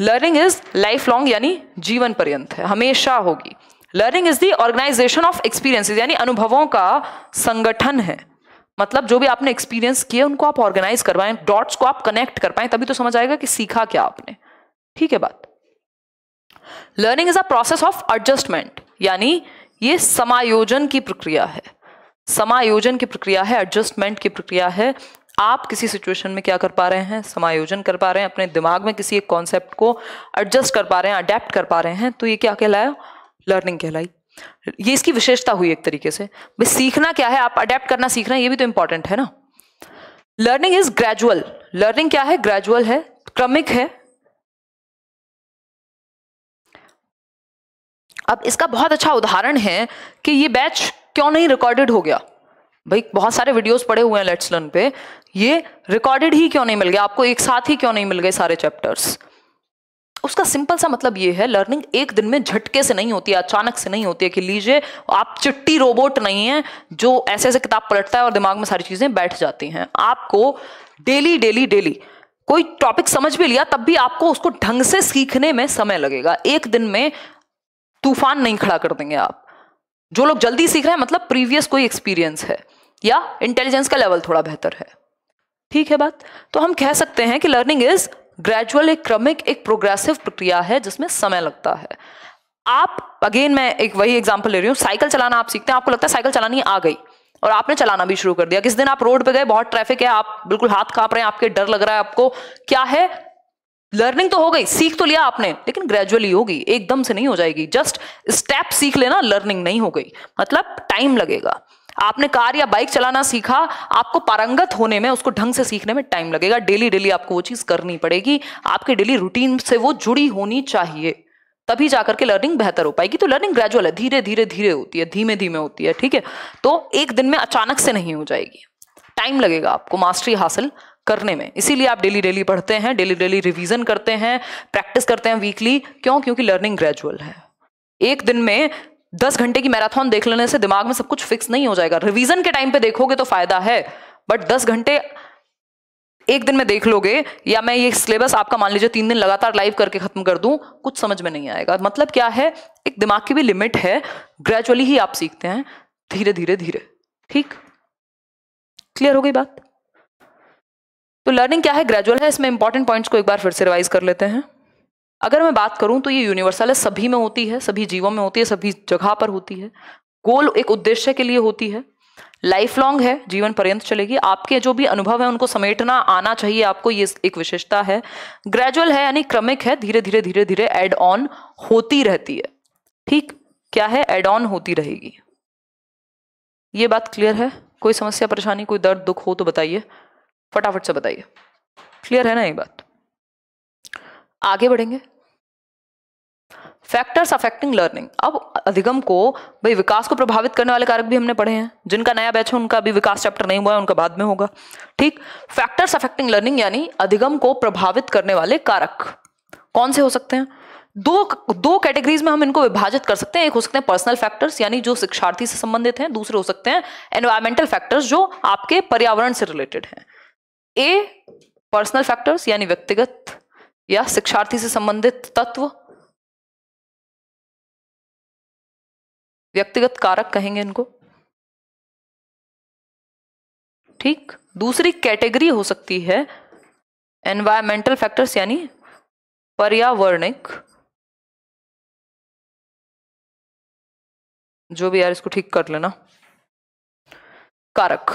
लर्निंग इज लाइफ लॉन्ग यानी जीवन पर्यंत है हमेशा होगी learning is the organisation of experiences यानी अनुभवों का संगठन है मतलब जो भी आपने एक्सपीरियंस किए उनको आप ऑर्गेनाइज करवाए डॉट्स को आप कनेक्ट कर पाए तभी तो समझ आएगा कि सीखा क्या आपने ठीक है बात learning is a process of adjustment यानी ये समायोजन की प्रक्रिया है समायोजन की प्रक्रिया है एडजस्टमेंट की प्रक्रिया है आप किसी सिचुएशन में क्या कर पा रहे हैं समायोजन कर पा रहे हैं अपने दिमाग में किसी एक कॉन्सेप्ट को एडजस्ट कर पा रहे हैं अडेप्ट कर पा रहे हैं तो ये क्या कहलाया लर्निंग कहलाई ये इसकी विशेषता हुई एक तरीके से भाई सीखना क्या है आप अडेप्ट करना सीखना ये भी तो इंपॉर्टेंट है ना लर्निंग इज ग्रेजुअल लर्निंग क्या है ग्रेजुअल है क्रमिक है अब इसका बहुत अच्छा उदाहरण है कि ये बैच क्यों नहीं रिकॉर्डेड हो गया भाई बहुत सारे वीडियोस पड़े हुए हैं लेट्स लर्न पे ये रिकॉर्डेड ही क्यों नहीं मिल गया आपको एक साथ ही क्यों नहीं मिल गए सारे चैप्टर्स उसका सिंपल सा मतलब ये है लर्निंग एक दिन में झटके से नहीं होती है अचानक से नहीं होती है कि लीजिए आप चिट्टी रोबोट नहीं है जो ऐसे ऐसे किताब पलटता है और दिमाग में सारी चीजें बैठ जाती हैं आपको डेली डेली डेली कोई टॉपिक समझ भी लिया तब भी आपको उसको ढंग से सीखने में समय लगेगा एक दिन में तूफान नहीं खड़ा कर देंगे आप जो लोग जल्दी सीख रहे हैं मतलब प्रीवियस कोई एक्सपीरियंस है या इंटेलिजेंस का लेवल थोड़ा बेहतर है ठीक है बात तो हम कह सकते हैं कि लर्निंग इज ग्रेजुअल एक क्रमिक एक प्रोग्रेसिव प्रक्रिया है जिसमें समय लगता है आप अगेन मैं एक वही एग्जाम्पल ले रही हूँ साइकिल चलाना आप सीखते हैं आपको लगता है साइकिल चलानी आ गई और आपने चलाना भी शुरू कर दिया किस दिन आप रोड पे गए बहुत ट्रैफिक है आप बिल्कुल हाथ कांप रहे हैं आपके डर लग रहा है आपको क्या है लर्निंग तो हो गई सीख तो लिया आपने लेकिन ग्रेजुअली होगी एकदम से नहीं हो जाएगी जस्ट स्टेप सीख लेना लर्निंग नहीं हो गई मतलब टाइम लगेगा आपने कार या बाइक चलाना सीखा आपको पारंगत होने में उसको ढंग से सीखने में टाइम लगेगा डेली डेली आपको वो चीज करनी पड़ेगी आपके डेली रूटीन से वो जुड़ी होनी चाहिए तभी जाकर के लर्निंग बेहतर हो पाएगी तो लर्निंग ग्रेजुअल है धीरे धीरे धीरे होती है धीमे धीमे होती है ठीक है तो एक दिन में अचानक से नहीं हो जाएगी टाइम लगेगा आपको मास्टरी हासिल करने में इसीलिए आप डेली डेली पढ़ते हैं डेली डेली रिवीजन करते हैं प्रैक्टिस करते हैं वीकली क्यों क्योंकि लर्निंग ग्रेजुअल है एक दिन में दस घंटे की मैराथन देख लेने से दिमाग में सब कुछ फिक्स नहीं हो जाएगा रिवीजन के टाइम पे देखोगे तो फायदा है बट दस घंटे एक दिन में देख लोगे या मैं ये सिलेबस आपका मान लीजिए तीन दिन लगातार लाइव करके खत्म कर दूं कुछ समझ में नहीं आएगा मतलब क्या है एक दिमाग की भी लिमिट है ग्रेजुअली ही आप सीखते हैं धीरे धीरे धीरे ठीक क्लियर हो गई बात तो लर्निंग क्या है ग्रेजुअल है इसमें इंपॉर्टेंट पॉइंट्स को एक बार फिर से रिवाइज कर लेते हैं अगर मैं बात करूं तो ये यूनिवर्सल है सभी में होती है सभी जीवों में होती है सभी जगह पर होती है गोल एक उद्देश्य के लिए होती है लाइफ लॉन्ग है जीवन पर्यंत चलेगी आपके जो भी अनुभव है उनको समेटना आना चाहिए आपको ये एक विशेषता है ग्रेजुअल है यानी क्रमिक है धीरे धीरे धीरे धीरे एड ऑन होती रहती है ठीक क्या है एड ऑन होती रहेगी ये बात क्लियर है कोई समस्या परेशानी कोई दर्द दुख हो तो बताइए फटाफट से बताइए क्लियर है ना ये बात आगे बढ़ेंगे फैक्टर्स अफेक्टिंग लर्निंग अब अधिगम को भाई विकास को प्रभावित करने वाले कारक भी हमने पढ़े हैं जिनका नया बैच है उनका अभी विकास चैप्टर नहीं हुआ है उनका बाद में होगा ठीक फैक्टर्स अफेक्टिंग लर्निंग यानी अधिगम को प्रभावित करने वाले कारक कौन से हो सकते हैं दो दो कैटेगरीज में हम इनको विभाजित कर सकते हैं एक हो सकते हैं पर्सनल फैक्टर्स यानी जो शिक्षार्थी से संबंधित हैं दूसरे हो सकते हैं एनवायरमेंटल फैक्टर्स जो आपके पर्यावरण से रिलेटेड हैं ए पर्सनल फैक्टर्स यानी व्यक्तिगत या शिक्षार्थी से संबंधित तत्व व्यक्तिगत कारक कहेंगे इनको ठीक दूसरी कैटेगरी हो सकती है एनवायरमेंटल फैक्टर्स यानी पर्यावरणिक जो भी यार इसको ठीक कर लेना कारक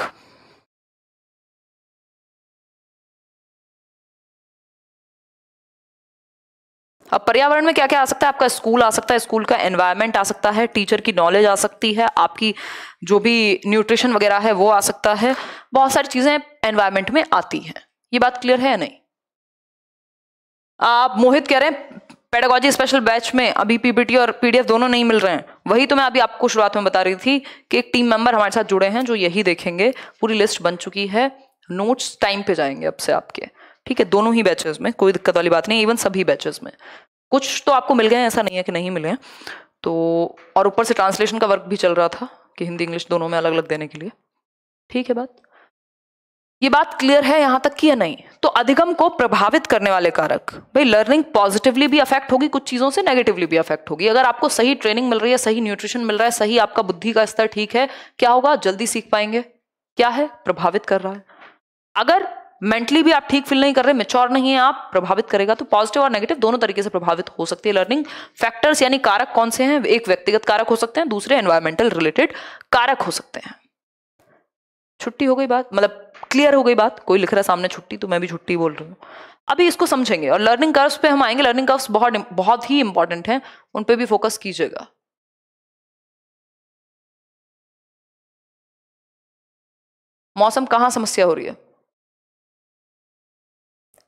अब पर्यावरण में क्या क्या आ सकता है आपका स्कूल आ सकता है स्कूल का एनवायरमेंट आ सकता है टीचर की नॉलेज आ सकती है आपकी जो भी न्यूट्रिशन वगैरह है वो आ सकता है बहुत सारी चीज़ें एनवायरमेंट में आती हैं ये बात क्लियर है या नहीं आप मोहित कह रहे हैं पेडागोजी स्पेशल बैच में अभी पीपीटी और पीडीएफ दोनों नहीं मिल रहे हैं वही तो मैं अभी आपको शुरुआत में बता रही थी कि एक टीम मेंबर हमारे साथ जुड़े हैं जो यही देखेंगे पूरी लिस्ट बन चुकी है नोट्स टाइम पे जाएंगे अब से आपके ठीक है दोनों ही बैचेस में कोई दिक्कत वाली बात नहीं इवन सभी बैचेस में कुछ तो आपको मिल गए ऐसा नहीं है कि नहीं मिले हैं तो और ऊपर से ट्रांसलेशन का वर्क भी चल रहा था कि हिंदी इंग्लिश दोनों में अलग अलग देने के लिए ठीक है बात ये बात क्लियर है यहां तक की या नहीं तो अधिगम को प्रभावित करने वाले कारक भाई लर्निंग पॉजिटिवली भी अफेक्ट होगी कुछ चीज़ों से नेगेटिवली भी अफेक्ट होगी अगर आपको सही ट्रेनिंग मिल रही है सही न्यूट्रिशन मिल रहा है सही आपका बुद्धि का स्तर ठीक है क्या होगा जल्दी सीख पाएंगे क्या है प्रभावित कर रहा है अगर मेंटली भी आप ठीक फील नहीं कर रहे मेच्योर नहीं है आप प्रभावित करेगा तो पॉजिटिव और नेगेटिव दोनों तरीके से प्रभावित हो सकती है लर्निंग फैक्टर्स यानी कारक कौन से हैं एक व्यक्तिगत कारक हो सकते हैं दूसरे एनवायरमेंटल रिलेटेड कारक हो सकते हैं छुट्टी हो गई बात मतलब क्लियर हो गई बात कोई लिख रहा सामने छुट्टी तो मैं भी छुट्टी बोल रही हूँ अभी इसको समझेंगे और लर्निंग कर्व्स पे हम आएंगे लर्निंग कर्व्स बहुत बहुत ही इंपॉर्टेंट हैं उन पर भी फोकस कीजिएगा मौसम कहाँ समस्या हो रही है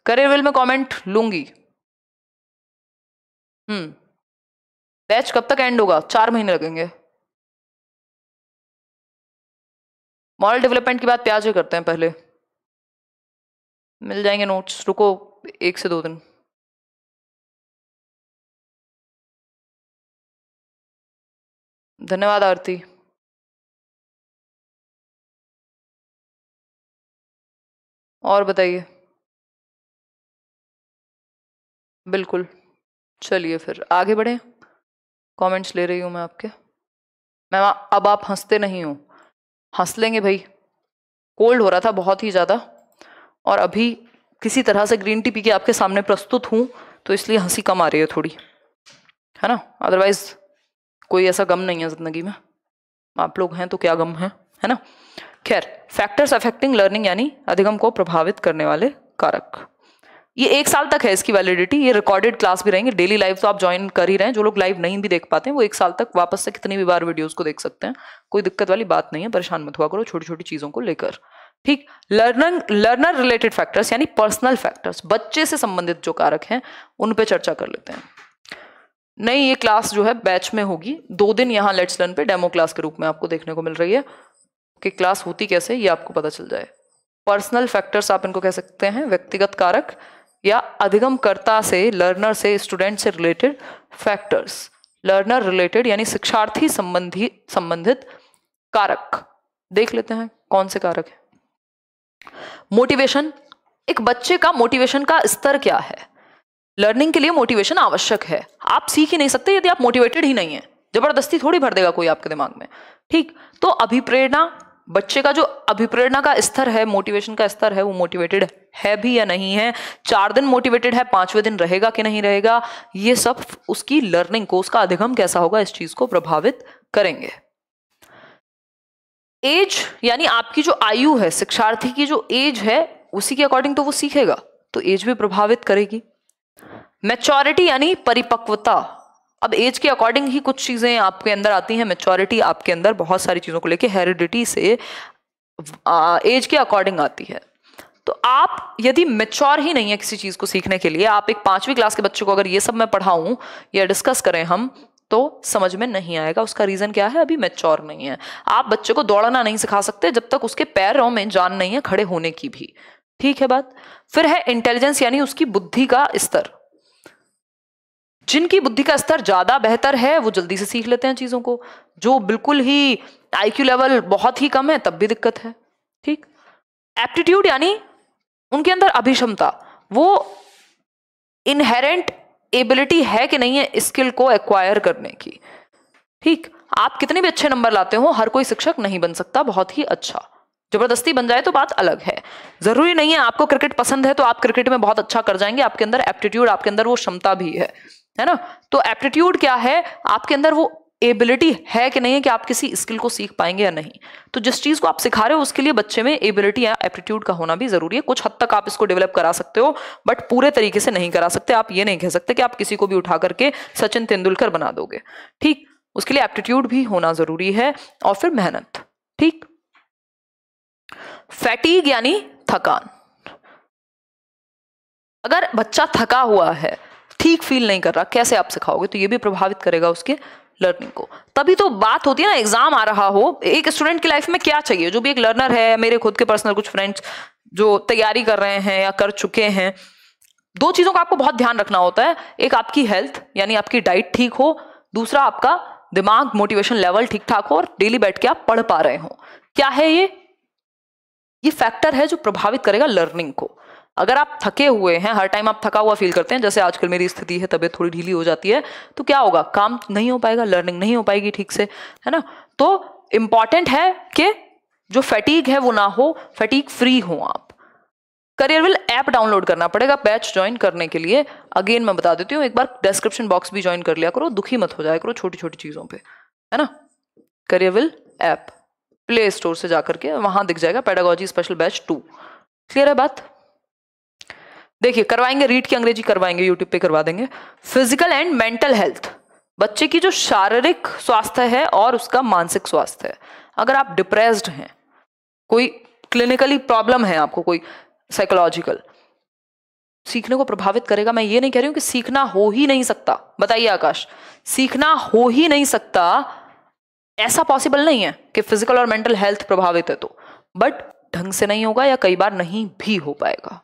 करियर विल में कमेंट लूंगी हम्म बैच कब तक एंड होगा चार महीने लगेंगे मॉरल डेवलपमेंट की बात प्याज करते हैं पहले मिल जाएंगे नोट्स रुको एक से दो दिन धन्यवाद आरती और बताइए बिल्कुल, चलिए फिर आगे बढ़े कमेंट्स ले रही हूँ मैं आपके। मैम अब आप हंसते नहीं हो, हंस लेंगे भाई कोल्ड हो रहा था बहुत ही ज़्यादा और अभी किसी तरह से ग्रीन टी पी के आपके सामने प्रस्तुत हूँ, तो इसलिए हंसी कम आ रही है थोड़ी। है ना? अदरवाइज़ कोई ऐसा गम नहीं है ज़िंदगी में। आप लोग हैं तो क्या गम है, है ना? खैर, फैक्टर्स अफेक्टिंग लर्निंग यानी अधिगम को प्रभावित करने वाले कारक। ये एक साल तक है इसकी वैलिडिटी ये रिकॉर्डेड क्लास भी रहेंगे डेली लाइव तो आप ज्वाइन कर ही रहे हैं जो लोग लाइव नहीं भी देख पाते हैं वो एक साल तक वापस से कितनी भी बार वीडियोस को देख सकते हैं कोई दिक्कत वाली बात नहीं है परेशान मत हुआ करो छोटी छोटी चीज़ों को लेकर ठीक लर्निंग लर्नर रिलेटेड फैक्टर्स यानी पर्सनल फैक्टर्स बच्चे से संबंधित जो कारक हैं उन पर चर्चा कर लेते हैं नहीं ये क्लास जो है बैच में होगी दो दिन यहाँ लेट्स लर्न पे डेमो क्लास के रूप में आपको देखने को मिल रही है कि क्लास होती कैसे ये आपको पता चल जाए पर्सनल फैक्टर्स आप इनको कह सकते हैं व्यक्तिगत कारक या अधिगमकर्ता से लर्नर से स्टूडेंट से रिलेटेड फैक्टर्स लर्नर रिलेटेड यानी शिक्षार्थी संबंधी संबंधित कारक देख लेते हैं कौन से कारक है मोटिवेशन एक बच्चे का मोटिवेशन का स्तर क्या है लर्निंग के लिए मोटिवेशन आवश्यक है आप सीख ही नहीं सकते यदि आप मोटिवेटेड ही नहीं है जबरदस्ती थोड़ी भर देगा कोई आपके दिमाग में ठीक तो अभिप्रेरणा बच्चे का जो अभिप्रेरणा का स्तर है मोटिवेशन का स्तर है वो मोटिवेटेड है भी या नहीं है चार दिन मोटिवेटेड है पांचवें दिन रहेगा कि नहीं रहेगा ये सब उसकी लर्निंग को उसका अधिगम कैसा होगा इस चीज को प्रभावित करेंगे एज यानी आपकी जो आयु है शिक्षार्थी की जो एज है उसी के अकॉर्डिंग तो वो सीखेगा तो एज भी प्रभावित करेगी मैच्योरिटी यानी परिपक्वता अब एज के अकॉर्डिंग ही कुछ चीज़ें आपके अंदर आती हैं मेचोरिटी आपके अंदर बहुत सारी चीज़ों को लेके हेरिडिटी से एज के अकॉर्डिंग आती है तो आप यदि मेच्योर ही नहीं है किसी चीज़ को सीखने के लिए आप एक पाँचवीं क्लास के बच्चे को अगर ये सब मैं पढ़ाऊँ या डिस्कस करें हम तो समझ में नहीं आएगा उसका रीज़न क्या है अभी मेच्योर नहीं है आप बच्चे को दौड़ना नहीं सिखा सकते जब तक उसके पैरों में जान नहीं है खड़े होने की भी ठीक है बात फिर है इंटेलिजेंस यानी उसकी बुद्धि का स्तर जिनकी बुद्धि का स्तर ज़्यादा बेहतर है वो जल्दी से सीख लेते हैं चीज़ों को जो बिल्कुल ही आईक्यू लेवल बहुत ही कम है तब भी दिक्कत है ठीक एप्टीट्यूड यानी उनके अंदर अभिषमता वो इनहेरेंट एबिलिटी है कि नहीं है स्किल को एक्वायर करने की ठीक आप कितने भी अच्छे नंबर लाते हो हर कोई शिक्षक नहीं बन सकता बहुत ही अच्छा जबरदस्ती बन जाए तो बात अलग है जरूरी नहीं है आपको क्रिकेट पसंद है तो आप क्रिकेट में बहुत अच्छा कर जाएंगे आपके अंदर एप्टीट्यूड आपके अंदर वो क्षमता भी है है ना तो एप्टीट्यूड क्या है आपके अंदर वो एबिलिटी है कि नहीं है कि आप किसी स्किल को सीख पाएंगे या नहीं तो जिस चीज़ को आप सिखा रहे हो उसके लिए बच्चे में एबिलिटी या एप्टीट्यूड का होना भी जरूरी है कुछ हद तक आप इसको डेवलप करा सकते हो बट पूरे तरीके से नहीं करा सकते आप ये नहीं कह सकते कि आप किसी को भी उठा करके सचिन तेंदुलकर बना दोगे ठीक उसके लिए एप्टीट्यूड भी होना जरूरी है और फिर मेहनत ठीक फैटीग यानी थकान अगर बच्चा थका हुआ है ठीक फील नहीं कर रहा कैसे आप सिखाओगे तो ये भी प्रभावित करेगा उसके लर्निंग को तभी तो बात होती है ना एग्जाम आ रहा हो एक स्टूडेंट की लाइफ में क्या चाहिए जो भी एक लर्नर है मेरे खुद के पर्सनल कुछ फ्रेंड्स जो तैयारी कर रहे हैं या कर चुके हैं दो चीजों का आपको बहुत ध्यान रखना होता है एक आपकी हेल्थ यानी आपकी डाइट ठीक हो दूसरा आपका दिमाग मोटिवेशन लेवल ठीक ठाक हो और डेली बैठ के आप पढ़ पा रहे हो क्या है ये ये फैक्टर है जो प्रभावित करेगा लर्निंग को अगर आप थके हुए हैं हर टाइम आप थका हुआ फील करते हैं जैसे आजकल मेरी स्थिति है तबीयत थोड़ी ढीली हो जाती है तो क्या होगा काम नहीं हो पाएगा लर्निंग नहीं हो पाएगी ठीक से है ना तो इंपॉर्टेंट है कि जो फैटीक है वो ना हो फटीक फ्री हो आप करियर विल ऐप डाउनलोड करना पड़ेगा बैच ज्वाइन करने के लिए अगेन मैं बता देती हूँ एक बार डिस्क्रिप्शन बॉक्स भी ज्वाइन कर लिया करो दुखी मत हो जाया करो छोटी छोटी चीज़ों पे है ना career will app Play Store से जाकर के वहां दिख जाएगा pedagogy special batch two clear है बात देखिए करवाएंगे रीड की अंग्रेजी करवाएंगे यूट्यूब पे करवा देंगे फिजिकल एंड मेंटल हेल्थ बच्चे की जो शारीरिक स्वास्थ्य है और उसका मानसिक स्वास्थ्य है अगर आप डिप्रेस्ड हैं कोई क्लिनिकली प्रॉब्लम है आपको कोई साइकोलॉजिकल सीखने को प्रभावित करेगा मैं ये नहीं कह रही हूं कि सीखना हो ही नहीं सकता बताइए आकाश सीखना हो ही नहीं सकता ऐसा पॉसिबल नहीं है कि फिजिकल और मेंटल हेल्थ प्रभावित है तो बट ढंग से नहीं होगा या कई बार नहीं भी हो पाएगा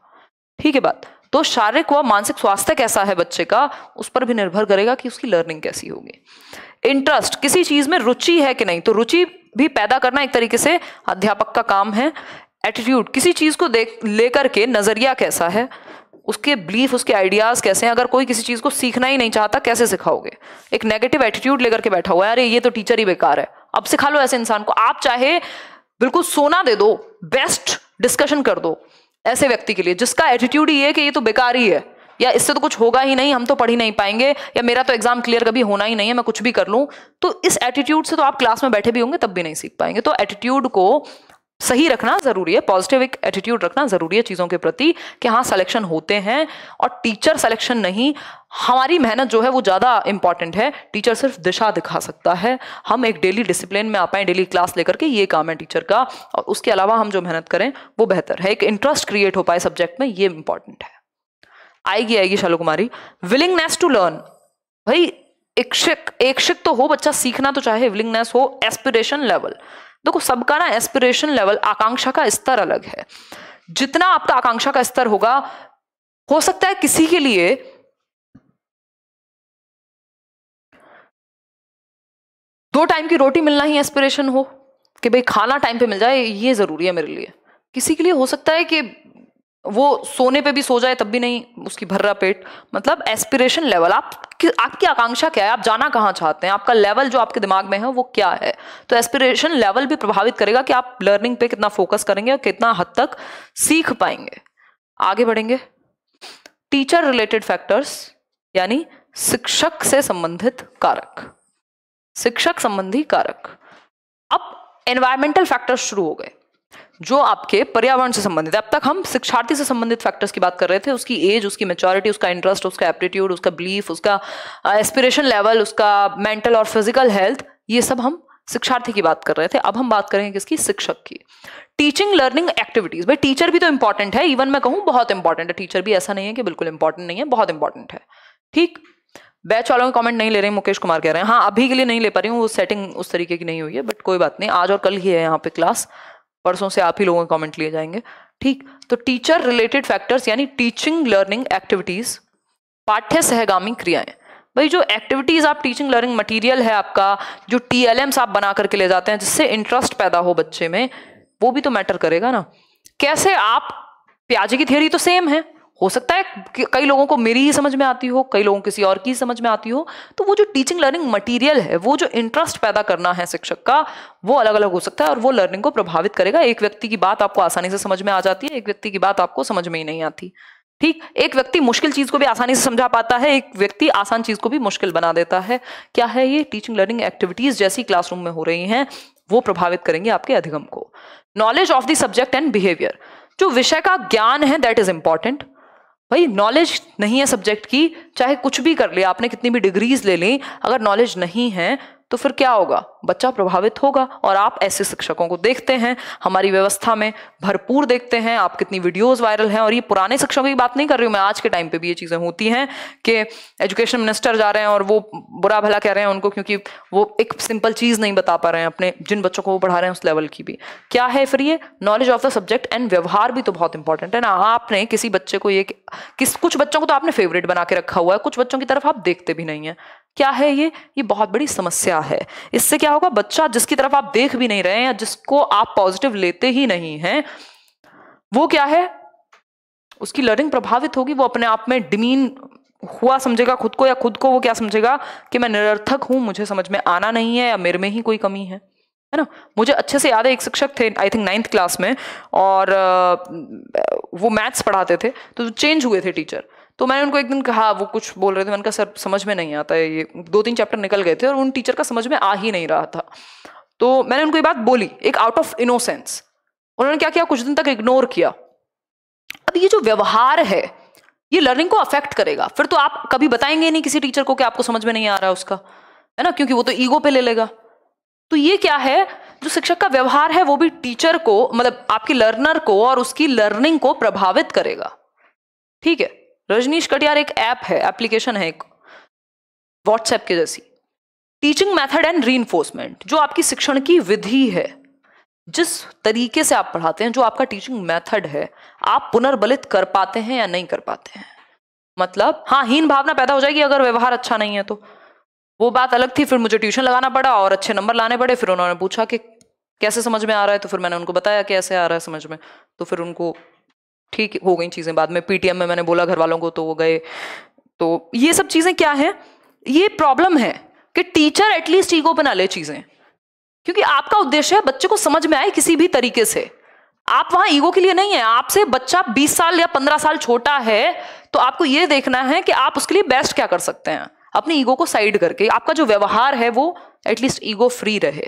ठीक है बात तो शारीरिक व मानसिक स्वास्थ्य कैसा है बच्चे का उस पर भी निर्भर करेगा कि उसकी लर्निंग कैसी होगी इंटरेस्ट किसी चीज में रुचि है कि नहीं तो रुचि भी पैदा करना एक तरीके से अध्यापक का काम है एटीट्यूड किसी चीज को देख लेकर के नजरिया कैसा है उसके बिलीफ उसके आइडियाज़ कैसे हैं अगर कोई किसी चीज़ को सीखना ही नहीं चाहता कैसे सिखाओगे एक नेगेटिव एटीट्यूड लेकर के बैठा हुआ है अरे ये तो टीचर ही बेकार है अब सिखा लो ऐसे इंसान को आप चाहे बिल्कुल सोना दे दो बेस्ट डिस्कशन कर दो ऐसे व्यक्ति के लिए जिसका एटीट्यूड ये है कि ये तो बेकार ही है या इससे तो कुछ होगा ही नहीं हम तो पढ़ ही नहीं पाएंगे या मेरा तो एग्जाम क्लियर कभी होना ही नहीं है मैं कुछ भी कर लूँ तो इस एटीट्यूड से तो आप क्लास में बैठे भी होंगे तब भी नहीं सीख पाएंगे तो एटीट्यूड को सही रखना ज़रूरी है पॉजिटिव एक एटीट्यूड रखना ज़रूरी है चीज़ों के प्रति कि हाँ सिलेक्शन होते हैं और टीचर सिलेक्शन नहीं हमारी मेहनत जो है वो ज़्यादा इंपॉर्टेंट है टीचर सिर्फ दिशा दिखा सकता है हम एक डेली डिसिप्लिन में आ पाए डेली क्लास लेकर के ये काम है टीचर का और उसके अलावा हम जो मेहनत करें वो बेहतर है एक इंटरेस्ट क्रिएट हो पाए सब्जेक्ट में ये इंपॉर्टेंट है आएगी आएगी Shalu Kumari willingness to learn भाई इक्षिक एक शिक तो हो बच्चा सीखना तो चाहे विलिंगनेस हो एस्पिरेशन लेवल देखो सबका ना एस्पिरेशन लेवल आकांक्षा का स्तर अलग है जितना आपका आकांक्षा का स्तर होगा हो सकता है किसी के लिए दो टाइम की रोटी मिलना ही एस्पिरेशन हो कि भाई खाना टाइम पे मिल जाए ये जरूरी है मेरे लिए किसी के लिए हो सकता है कि वो सोने पे भी सो जाए तब भी नहीं उसकी भर्रा पेट मतलब एस्पिरेशन लेवल आप कि, आपकी आकांक्षा क्या है आप जाना कहाँ चाहते हैं आपका लेवल जो आपके दिमाग में है वो क्या है तो एस्पिरेशन लेवल भी प्रभावित करेगा कि आप लर्निंग पे कितना फोकस करेंगे और कितना हद तक सीख पाएंगे आगे बढ़ेंगे टीचर रिलेटेड फैक्टर्स यानी शिक्षक से संबंधित कारक शिक्षक संबंधी कारक अब एनवायरमेंटल फैक्टर्स शुरू हो गए जो आपके पर्यावरण से संबंधित है अब तक हम शिक्षार्थी से संबंधित फैक्टर्स की बात कर रहे थे उसकी एज उसकी मेचोरिटी उसका इंटरेस्ट उसका एप्टीट्यूड उसका बिलीफ उसका एस्पिरेशन लेवल उसका मेंटल और फिजिकल हेल्थ ये सब हम शिक्षार्थी की बात कर रहे थे अब हम बात करेंगे किसकी शिक्षक की टीचिंग लर्निंग एक्टिविटीज भाई टीचर भी तो इंपॉर्टेंट है इवन मैं कहूँ बहुत इंपॉर्टेंट है टीचर भी ऐसा नहीं है कि बिल्कुल इंपॉर्टेंट नहीं है बहुत इंपॉर्टेंट है ठीक बैच वालों के कमेंट नहीं ले रहे हैं मुकेश कुमार कह रहे हैं हाँ अभी के लिए नहीं ले पा रही हूँ वो सेटिंग उस तरीके की नहीं हुई है बट कोई बात नहीं आज और कल ही है यहाँ पे क्लास परसों से आप ही लोगों के कॉमेंट लिए जाएंगे ठीक तो टीचर रिलेटेड फैक्टर्स यानी टीचिंग लर्निंग एक्टिविटीज पाठ्य सहगामी क्रियाएं भाई जो एक्टिविटीज आप टीचिंग लर्निंग मटेरियल है आपका जो टी आप बना करके ले जाते हैं जिससे इंटरेस्ट पैदा हो बच्चे में वो भी तो मैटर करेगा ना कैसे आप प्याजे की थियोरी तो सेम है हो सकता है कि कई लोगों को मेरी ही समझ में आती हो कई लोगों किसी और की समझ में आती हो तो वो जो टीचिंग लर्निंग मटेरियल है वो जो इंटरेस्ट पैदा करना है शिक्षक का वो अलग अलग हो सकता है और वो लर्निंग को प्रभावित करेगा एक व्यक्ति की बात आपको आसानी से समझ में आ जाती है एक व्यक्ति की बात आपको समझ में ही नहीं आती ठीक एक व्यक्ति मुश्किल चीज को भी आसानी से समझा पाता है एक व्यक्ति आसान चीज को भी मुश्किल बना देता है क्या है ये टीचिंग लर्निंग एक्टिविटीज जैसी क्लासरूम में हो रही हैं वो प्रभावित करेंगे आपके अधिगम को knowledge of the subject and behaviour जो विषय का ज्ञान है दैट इज इंपॉर्टेंट भाई नॉलेज नहीं है सब्जेक्ट की चाहे कुछ भी कर ले आपने कितनी भी डिग्रीज ले ली अगर नॉलेज नहीं है तो फिर क्या होगा बच्चा प्रभावित होगा और आप ऐसे शिक्षकों को देखते हैं हमारी व्यवस्था में भरपूर देखते हैं आप कितनी वीडियोस वायरल हैं और ये पुराने शिक्षकों की बात नहीं कर रही हूँ मैं आज के टाइम पे भी ये चीज़ें होती हैं कि एजुकेशन मिनिस्टर जा रहे हैं और वो बुरा भला कह रहे हैं उनको क्योंकि वो एक सिंपल चीज़ नहीं बता पा रहे हैं अपने जिन बच्चों को वो पढ़ा रहे हैं उस लेवल की भी क्या है फिर ये knowledge of the subject and व्यवहार भी तो बहुत इंपॉर्टेंट है ना आपने किसी बच्चे को ये किस कुछ बच्चों को तो आपने फेवरेट बना के रखा हुआ है कुछ बच्चों की तरफ आप देखते भी नहीं है क्या है ये ये बहुत बड़ी समस्या है इससे क्या होगा बच्चा जिसकी तरफ आप देख भी नहीं रहे हैं जिसको आप पॉजिटिव लेते ही नहीं हैं वो क्या है उसकी लर्निंग प्रभावित होगी वो अपने आप में डिमीन हुआ समझेगा खुद को या खुद को वो क्या समझेगा कि मैं निरर्थक हूं मुझे समझ में आना नहीं है या मेरे में ही कोई कमी है है ना मुझे अच्छे से याद है एक शिक्षक थे आई थिंक नाइन्थ क्लास में और वो मैथ्स पढ़ाते थे तो चेंज हुए थे टीचर तो मैंने उनको एक दिन कहा हाँ, वो कुछ बोल रहे थे मैंने कहा सर समझ में नहीं आता है ये दो तीन चैप्टर निकल गए थे और उन टीचर का समझ में आ ही नहीं रहा था तो मैंने उनको ये बात बोली एक आउट ऑफ इनोसेंस उन्होंने क्या किया कुछ दिन तक इग्नोर किया अब ये जो व्यवहार है ये लर्निंग को अफेक्ट करेगा फिर तो आप कभी बताएंगे नहीं किसी टीचर को कि आपको समझ में नहीं आ रहा है उसका है ना क्योंकि वो तो ईगो पे ले लेगा तो ये क्या है जो शिक्षक का व्यवहार है वो भी टीचर को मतलब आपके लर्नर को और उसकी लर्निंग को प्रभावित करेगा ठीक है रजनीश कटियार एक ऐप है एप्लीकेशन है एक व्हाट्सएप के जैसी टीचिंग मेथड एंड री जो आपकी शिक्षण की विधि है जिस तरीके से आप पढ़ाते हैं जो आपका टीचिंग मेथड है आप पुनर्बलित कर पाते हैं या नहीं कर पाते हैं मतलब हाँ हीन भावना पैदा हो जाएगी अगर व्यवहार अच्छा नहीं है तो वो बात अलग थी फिर मुझे ट्यूशन लगाना पड़ा और अच्छे नंबर लाने पड़े फिर उन्होंने पूछा कि कैसे समझ में आ रहा है तो फिर मैंने उनको बताया कैसे आ रहा है समझ में तो फिर उनको ठीक हो गई चीज़ें बाद में पीटीएम में मैंने बोला घर वालों को तो वो गए तो ये सब चीज़ें क्या है ये प्रॉब्लम है कि टीचर एटलीस्ट ईगो बना ले चीज़ें क्योंकि आपका उद्देश्य है बच्चे को समझ में आए किसी भी तरीके से आप वहां ईगो के लिए नहीं है आपसे बच्चा 20 साल या 15 साल छोटा है तो आपको यह देखना है कि आप उसके लिए बेस्ट क्या कर सकते हैं अपने ईगो को साइड करके आपका जो व्यवहार है वो एटलीस्ट ईगो फ्री रहे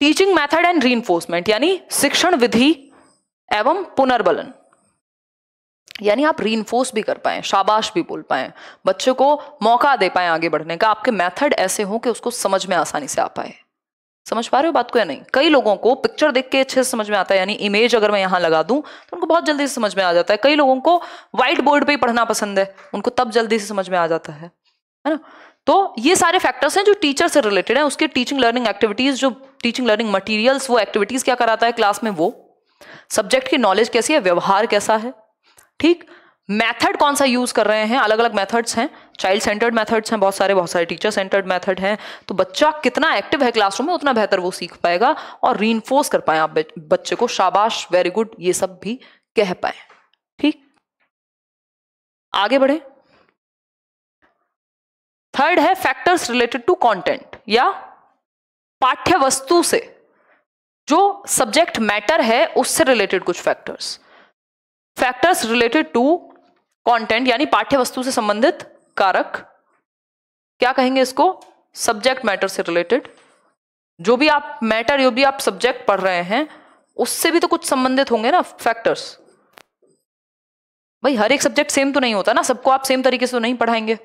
टीचिंग मेथड एंड री यानी शिक्षण विधि एवं पुनर्बलन यानी आप री भी कर पाए शाबाश भी बोल पाए बच्चे को मौका दे पाए आगे बढ़ने का आपके मेथड ऐसे हो कि उसको समझ में आसानी से आ पाए समझ पा रहे हो बात को या नहीं कई लोगों को पिक्चर देख के अच्छे से समझ में आता है यानी इमेज अगर मैं यहां लगा दूं तो उनको बहुत जल्दी से समझ में आ जाता है कई लोगों को व्हाइट बोर्ड पर ही पढ़ना पसंद है उनको तब जल्दी से समझ में आ जाता है है ना तो ये सारे फैक्टर्स हैं जो टीचर से रिलेटेड हैं उसके टीचिंग लर्निंग एक्टिविटीज़ जो टीचिंग लर्निंग मटेरियल्स वो एक्टिविटीज़ क्या कराता है क्लास में वो सब्जेक्ट की नॉलेज कैसी है व्यवहार कैसा है ठीक मेथड कौन सा यूज कर रहे हैं अलग अलग मेथड्स हैं चाइल्ड सेंटर्ड मेथड्स हैं बहुत सारे बहुत सारे टीचर सेंटर्ड मेथड हैं तो बच्चा कितना एक्टिव है क्लासरूम में उतना बेहतर वो सीख पाएगा और री कर पाए आप बच्चे को शाबाश वेरी गुड ये सब भी कह पाए ठीक आगे बढ़े थर्ड है फैक्टर्स रिलेटेड टू कंटेंट या पाठ्य वस्तु से जो सब्जेक्ट मैटर है उससे रिलेटेड कुछ factors factors related to content यानी पाठ्य वस्तु से संबंधित कारक क्या कहेंगे इसको सब्जेक्ट मैटर से रिलेटेड जो भी आप मैटर जो भी आप सब्जेक्ट पढ़ रहे हैं उससे भी तो कुछ संबंधित होंगे ना फैक्टर्स भाई हर एक सब्जेक्ट सेम तो नहीं होता ना सबको आप सेम तरीके से तो नहीं पढ़ाएंगे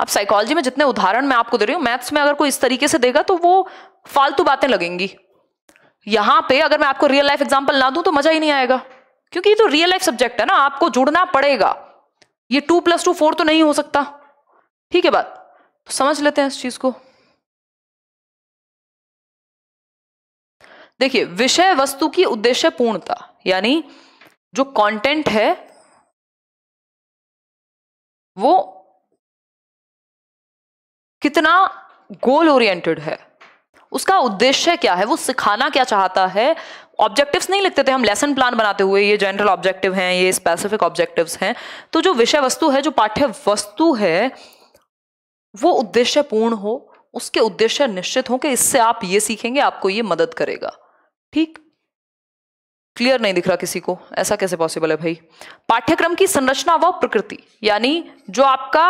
अब साइकोलॉजी में जितने उदाहरण मैं आपको दे रही हूँ मैथ्स में अगर कोई इस तरीके से देगा तो वो फालतू बातें लगेंगी यहां पे अगर मैं आपको रियल लाइफ एग्जाम्पल ना दूं तो मजा ही नहीं आएगा क्योंकि ये तो रियल लाइफ सब्जेक्ट है ना आपको जुड़ना पड़ेगा ये टू प्लस टू फोर तो नहीं हो सकता ठीक है बात तो समझ लेते हैं इस चीज को देखिए विषय वस्तु की उद्देश्य पूर्णता यानी जो कंटेंट है वो कितना गोल ओरिएंटेड है उसका उद्देश्य क्या है वो सिखाना क्या चाहता है ऑब्जेक्टिव्स नहीं लिखते थे हम लेसन प्लान बनाते हुए ये जनरल ऑब्जेक्टिव हैं ये स्पेसिफिक ऑब्जेक्टिव्स हैं तो जो विषय वस्तु है जो पाठ्य वस्तु है वो उद्देश्य पूर्ण हो उसके उद्देश्य निश्चित हो कि इससे आप ये सीखेंगे आपको ये मदद करेगा ठीक क्लियर नहीं दिख रहा किसी को ऐसा कैसे पॉसिबल है भाई पाठ्यक्रम की संरचना व प्रकृति यानी जो आपका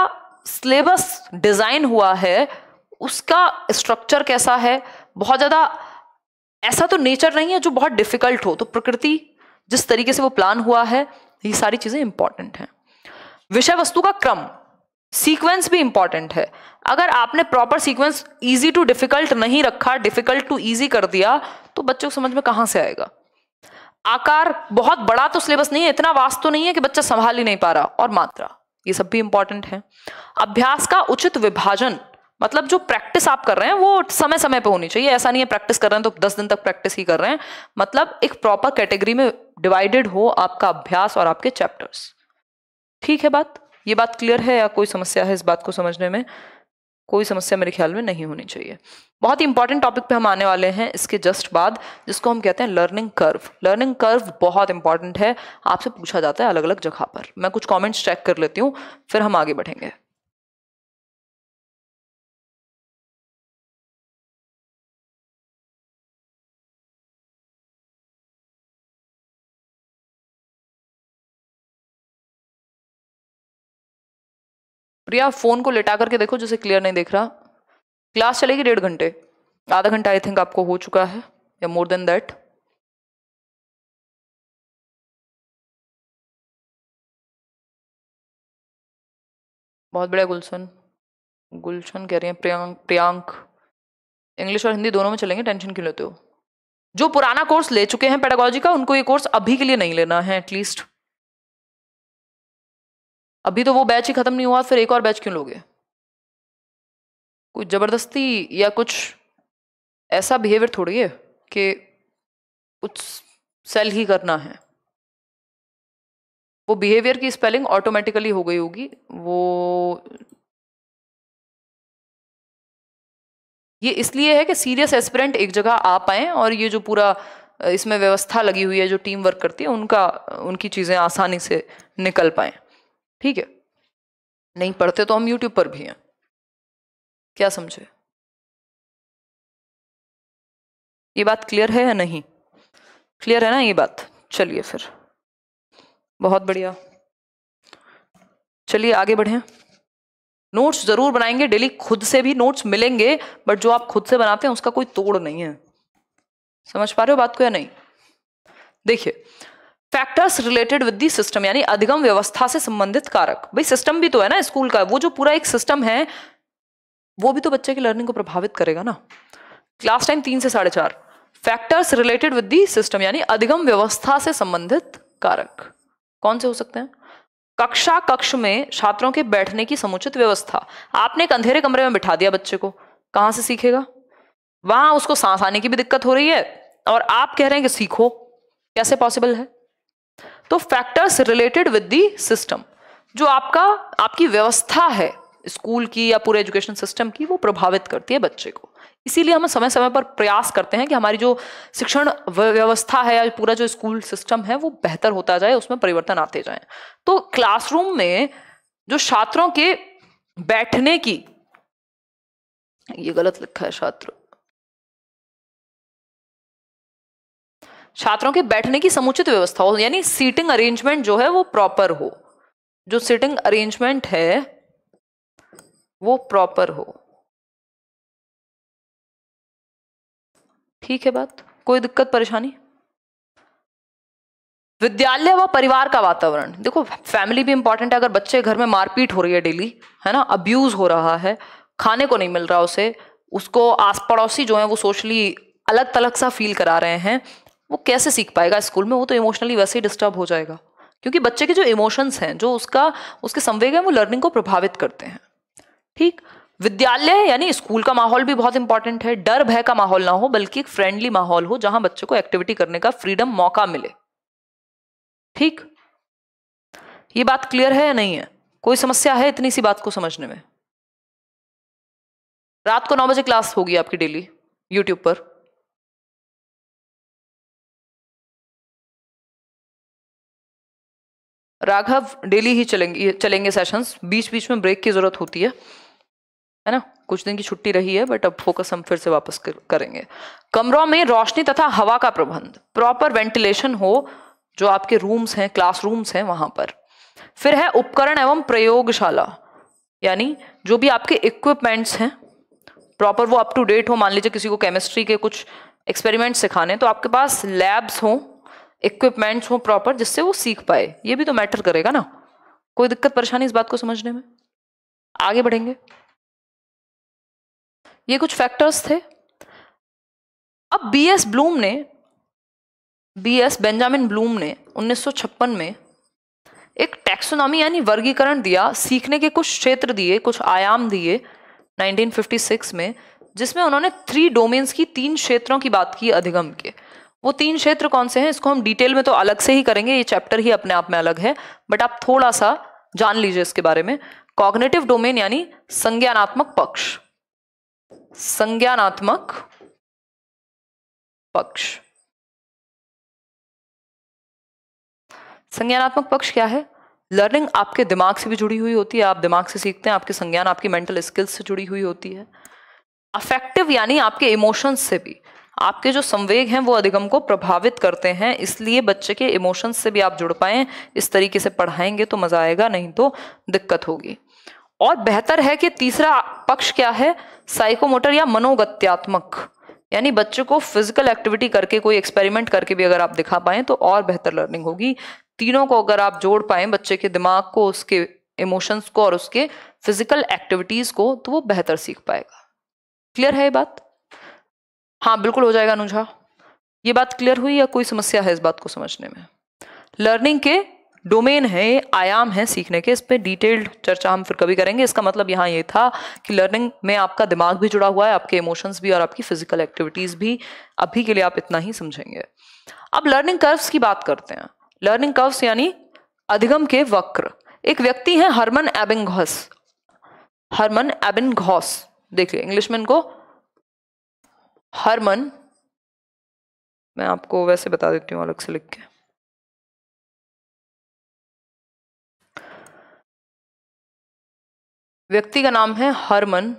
सिलेबस डिजाइन हुआ है उसका स्ट्रक्चर कैसा है बहुत ज़्यादा ऐसा तो नेचर नहीं है जो बहुत डिफिकल्ट हो तो प्रकृति जिस तरीके से वो प्लान हुआ है ये सारी चीज़ें इंपॉर्टेंट हैं विषय वस्तु का क्रम सीक्वेंस भी इंपॉर्टेंट है अगर आपने proper sequence easy to difficult नहीं रखा डिफिकल्ट टू इजी कर दिया तो बच्चों को समझ में कहाँ से आएगा आकार बहुत बड़ा तो सिलेबस नहीं है इतना वास्तव तो नहीं है कि बच्चा संभाल ही नहीं पा रहा और मात्रा ये सब भी इंपॉर्टेंट है अभ्यास का उचित विभाजन मतलब जो प्रैक्टिस आप कर रहे हैं वो समय समय पे होनी चाहिए ऐसा नहीं है प्रैक्टिस कर रहे हैं तो दस दिन तक प्रैक्टिस ही कर रहे हैं मतलब एक प्रॉपर कैटेगरी में डिवाइडेड हो आपका अभ्यास और आपके चैप्टर्स ठीक है बात ये बात क्लियर है या कोई समस्या है इस बात को समझने में कोई समस्या मेरे ख्याल में नहीं होनी चाहिए बहुत ही इंपॉर्टेंट टॉपिक पे हम आने वाले हैं इसके जस्ट बाद जिसको हम कहते हैं लर्निंग कर्व लर्निंग कर्व बहुत इंपॉर्टेंट है आपसे पूछा जाता है अलग अलग जगह पर मैं कुछ कमेंट्स चेक कर लेती हूँ फिर हम आगे बढ़ेंगे प्रिया फोन को लेटा करके देखो जैसे क्लियर नहीं देख रहा क्लास चलेगी डेढ़ घंटे आधा घंटा आई थिंक आपको हो चुका है या मोर देन दैट बहुत बढ़िया गुलशन गुलशन कह रही हैं प्रियांक प्रियांक इंग्लिश और हिंदी दोनों में चलेंगे टेंशन क्यों लेते हो जो पुराना कोर्स ले चुके हैं पेडागोलॉजी का उनको ये कोर्स अभी के लिए नहीं लेना है एटलीस्ट अभी तो वो बैच ही ख़त्म नहीं हुआ फिर एक और बैच क्यों लोगे कोई ज़बरदस्ती या कुछ ऐसा बिहेवियर थोड़ी है कि कुछ सेल ही करना है वो बिहेवियर की स्पेलिंग ऑटोमेटिकली हो गई होगी वो ये इसलिए है कि सीरियस एस्पिरेंट एक जगह आ पाए और ये जो पूरा इसमें व्यवस्था लगी हुई है जो टीम वर्क करती है उनका उनकी चीज़ें आसानी से निकल पाए ठीक है नहीं पढ़ते तो हम यूट्यूब पर भी हैं क्या समझे ये बात क्लियर है या नहीं क्लियर है ना ये बात चलिए फिर बहुत बढ़िया चलिए आगे बढ़ें नोट्स जरूर बनाएंगे डेली खुद से भी नोट्स मिलेंगे बट जो आप खुद से बनाते हैं उसका कोई तोड़ नहीं है समझ पा रहे हो बात को या नहीं देखिए factors related with the system यानी अधिगम व्यवस्था से संबंधित कारक भाई सिस्टम भी तो है ना स्कूल का वो जो पूरा एक सिस्टम है वो भी तो बच्चे की लर्निंग को प्रभावित करेगा ना क्लास टाइम तीन से साढ़े चार factors related with the system यानी अधिगम व्यवस्था से संबंधित कारक कौन से हो सकते हैं कक्षा कक्ष में छात्रों के बैठने की समुचित व्यवस्था आपने एक अंधेरे कमरे में बिठा दिया बच्चे को कहां से सीखेगा वहां उसको सांस आने की भी दिक्कत हो रही है और आप कह रहे हैं कि सीखो कैसे पॉसिबल है तो factors related with the system जो आपका आपकी व्यवस्था है स्कूल की या पूरे एजुकेशन सिस्टम की वो प्रभावित करती है बच्चे को इसीलिए हम समय समय पर प्रयास करते हैं कि हमारी जो शिक्षण व्यवस्था है या पूरा जो स्कूल सिस्टम है वो बेहतर होता जाए उसमें परिवर्तन आते जाए तो क्लासरूम में जो छात्रों के बैठने की ये गलत लिखा है छात्र छात्रों के बैठने की समुचित व्यवस्था हो यानी सीटिंग अरेंजमेंट जो है वो प्रॉपर हो जो सीटिंग अरेंजमेंट है वो प्रॉपर हो ठीक है बात कोई दिक्कत परेशानी विद्यालय व परिवार का वातावरण देखो फैमिली भी इंपॉर्टेंट है अगर बच्चे घर में मारपीट हो रही है डेली है ना अब्यूज हो रहा है खाने को नहीं मिल रहा उसे उसको आस पड़ोसी जो है वो सोशली अलग तलग सा फील करा रहे हैं वो कैसे सीख पाएगा स्कूल में वो तो इमोशनली वैसे ही डिस्टर्ब हो जाएगा क्योंकि बच्चे के जो इमोशंस हैं जो उसका उसके संवेग हैं वो लर्निंग को प्रभावित करते हैं ठीक विद्यालय यानी स्कूल का माहौल भी बहुत इंपॉर्टेंट है डर भय का माहौल ना हो बल्कि एक फ्रेंडली माहौल हो जहां बच्चे को एक्टिविटी करने का फ्रीडम मौका मिले ठीक ये बात क्लियर है या नहीं है कोई समस्या है इतनी सी बात को समझने में रात को नौ बजे क्लास होगी आपकी डेली यूट्यूब पर राघव डेली ही चलेंगे चलेंगे सेशंस बीच बीच में ब्रेक की ज़रूरत होती है है ना कुछ दिन की छुट्टी रही है बट अब फोकस हम फिर से वापस करेंगे कमरों में रोशनी तथा हवा का प्रबंध प्रॉपर वेंटिलेशन हो जो आपके रूम्स हैं क्लासरूम्स हैं वहां पर फिर है उपकरण एवं प्रयोगशाला यानी जो भी आपके इक्विपमेंट्स हैं प्रॉपर वो अप टू डेट हो मान लीजिए किसी को केमिस्ट्री के कुछ एक्सपेरिमेंट सिखाने तो आपके पास लैब्स हों इक्विपमेंट्स हों प्रॉपर जिससे वो सीख पाए ये भी तो मैटर करेगा ना कोई दिक्कत परेशानी इस बात को समझने में आगे बढ़ेंगे ये कुछ फैक्टर्स थे अब बी एस ब्लूम ने बी एस बेंजामिन ब्लूम ने 1956 में एक टैक्सोनॉमी यानी वर्गीकरण दिया सीखने के कुछ क्षेत्र दिए कुछ आयाम दिए 1956 में जिसमें उन्होंने थ्री डोमेन्स की तीन क्षेत्रों की बात की अधिगम के वो तीन क्षेत्र कौन से हैं इसको हम डिटेल में तो अलग से ही करेंगे ये चैप्टर ही अपने आप में अलग है बट आप थोड़ा सा जान लीजिए इसके बारे में कॉग्नेटिव डोमेन यानी संज्ञानात्मक पक्ष संज्ञानात्मक पक्ष संज्ञानात्मक पक्ष क्या है लर्निंग आपके दिमाग से भी जुड़ी हुई होती है आप दिमाग से सीखते हैं आपके संज्ञान आपकी मेंटल स्किल्स से जुड़ी हुई होती है अफेक्टिव यानी आपके इमोशंस से भी आपके जो संवेग हैं वो अधिगम को प्रभावित करते हैं इसलिए बच्चे के इमोशंस से भी आप जुड़ पाए इस तरीके से पढ़ाएंगे तो मज़ा आएगा नहीं तो दिक्कत होगी और बेहतर है कि तीसरा पक्ष क्या है साइकोमोटर या मनोगत्यात्मक यानी बच्चे को फिजिकल एक्टिविटी करके कोई एक्सपेरिमेंट करके भी अगर आप दिखा पाए तो और बेहतर लर्निंग होगी तीनों को अगर आप जोड़ पाए बच्चे के दिमाग को उसके इमोशंस को और उसके फिजिकल एक्टिविटीज़ को तो वो बेहतर सीख पाएगा क्लियर है ये बात हाँ बिल्कुल हो जाएगा अनुझा ये बात क्लियर हुई या कोई समस्या है इस बात को समझने में लर्निंग के डोमेन है आयाम है सीखने के इस पर डिटेल्ड चर्चा हम फिर कभी करेंगे इसका मतलब यहाँ ये था कि लर्निंग में आपका दिमाग भी जुड़ा हुआ है आपके इमोशंस भी और आपकी फिजिकल एक्टिविटीज़ भी अभी के लिए आप इतना ही समझेंगे अब लर्निंग कर्व्स की बात करते हैं लर्निंग कर्व्स यानी अधिगम के वक्र एक व्यक्ति है Hermann Ebbing Hermann Ebbinghaus देखिए इंग्लिश में इनको हरमन मैं आपको वैसे बता देती हूँ अलग से लिख के व्यक्ति का नाम है हरमन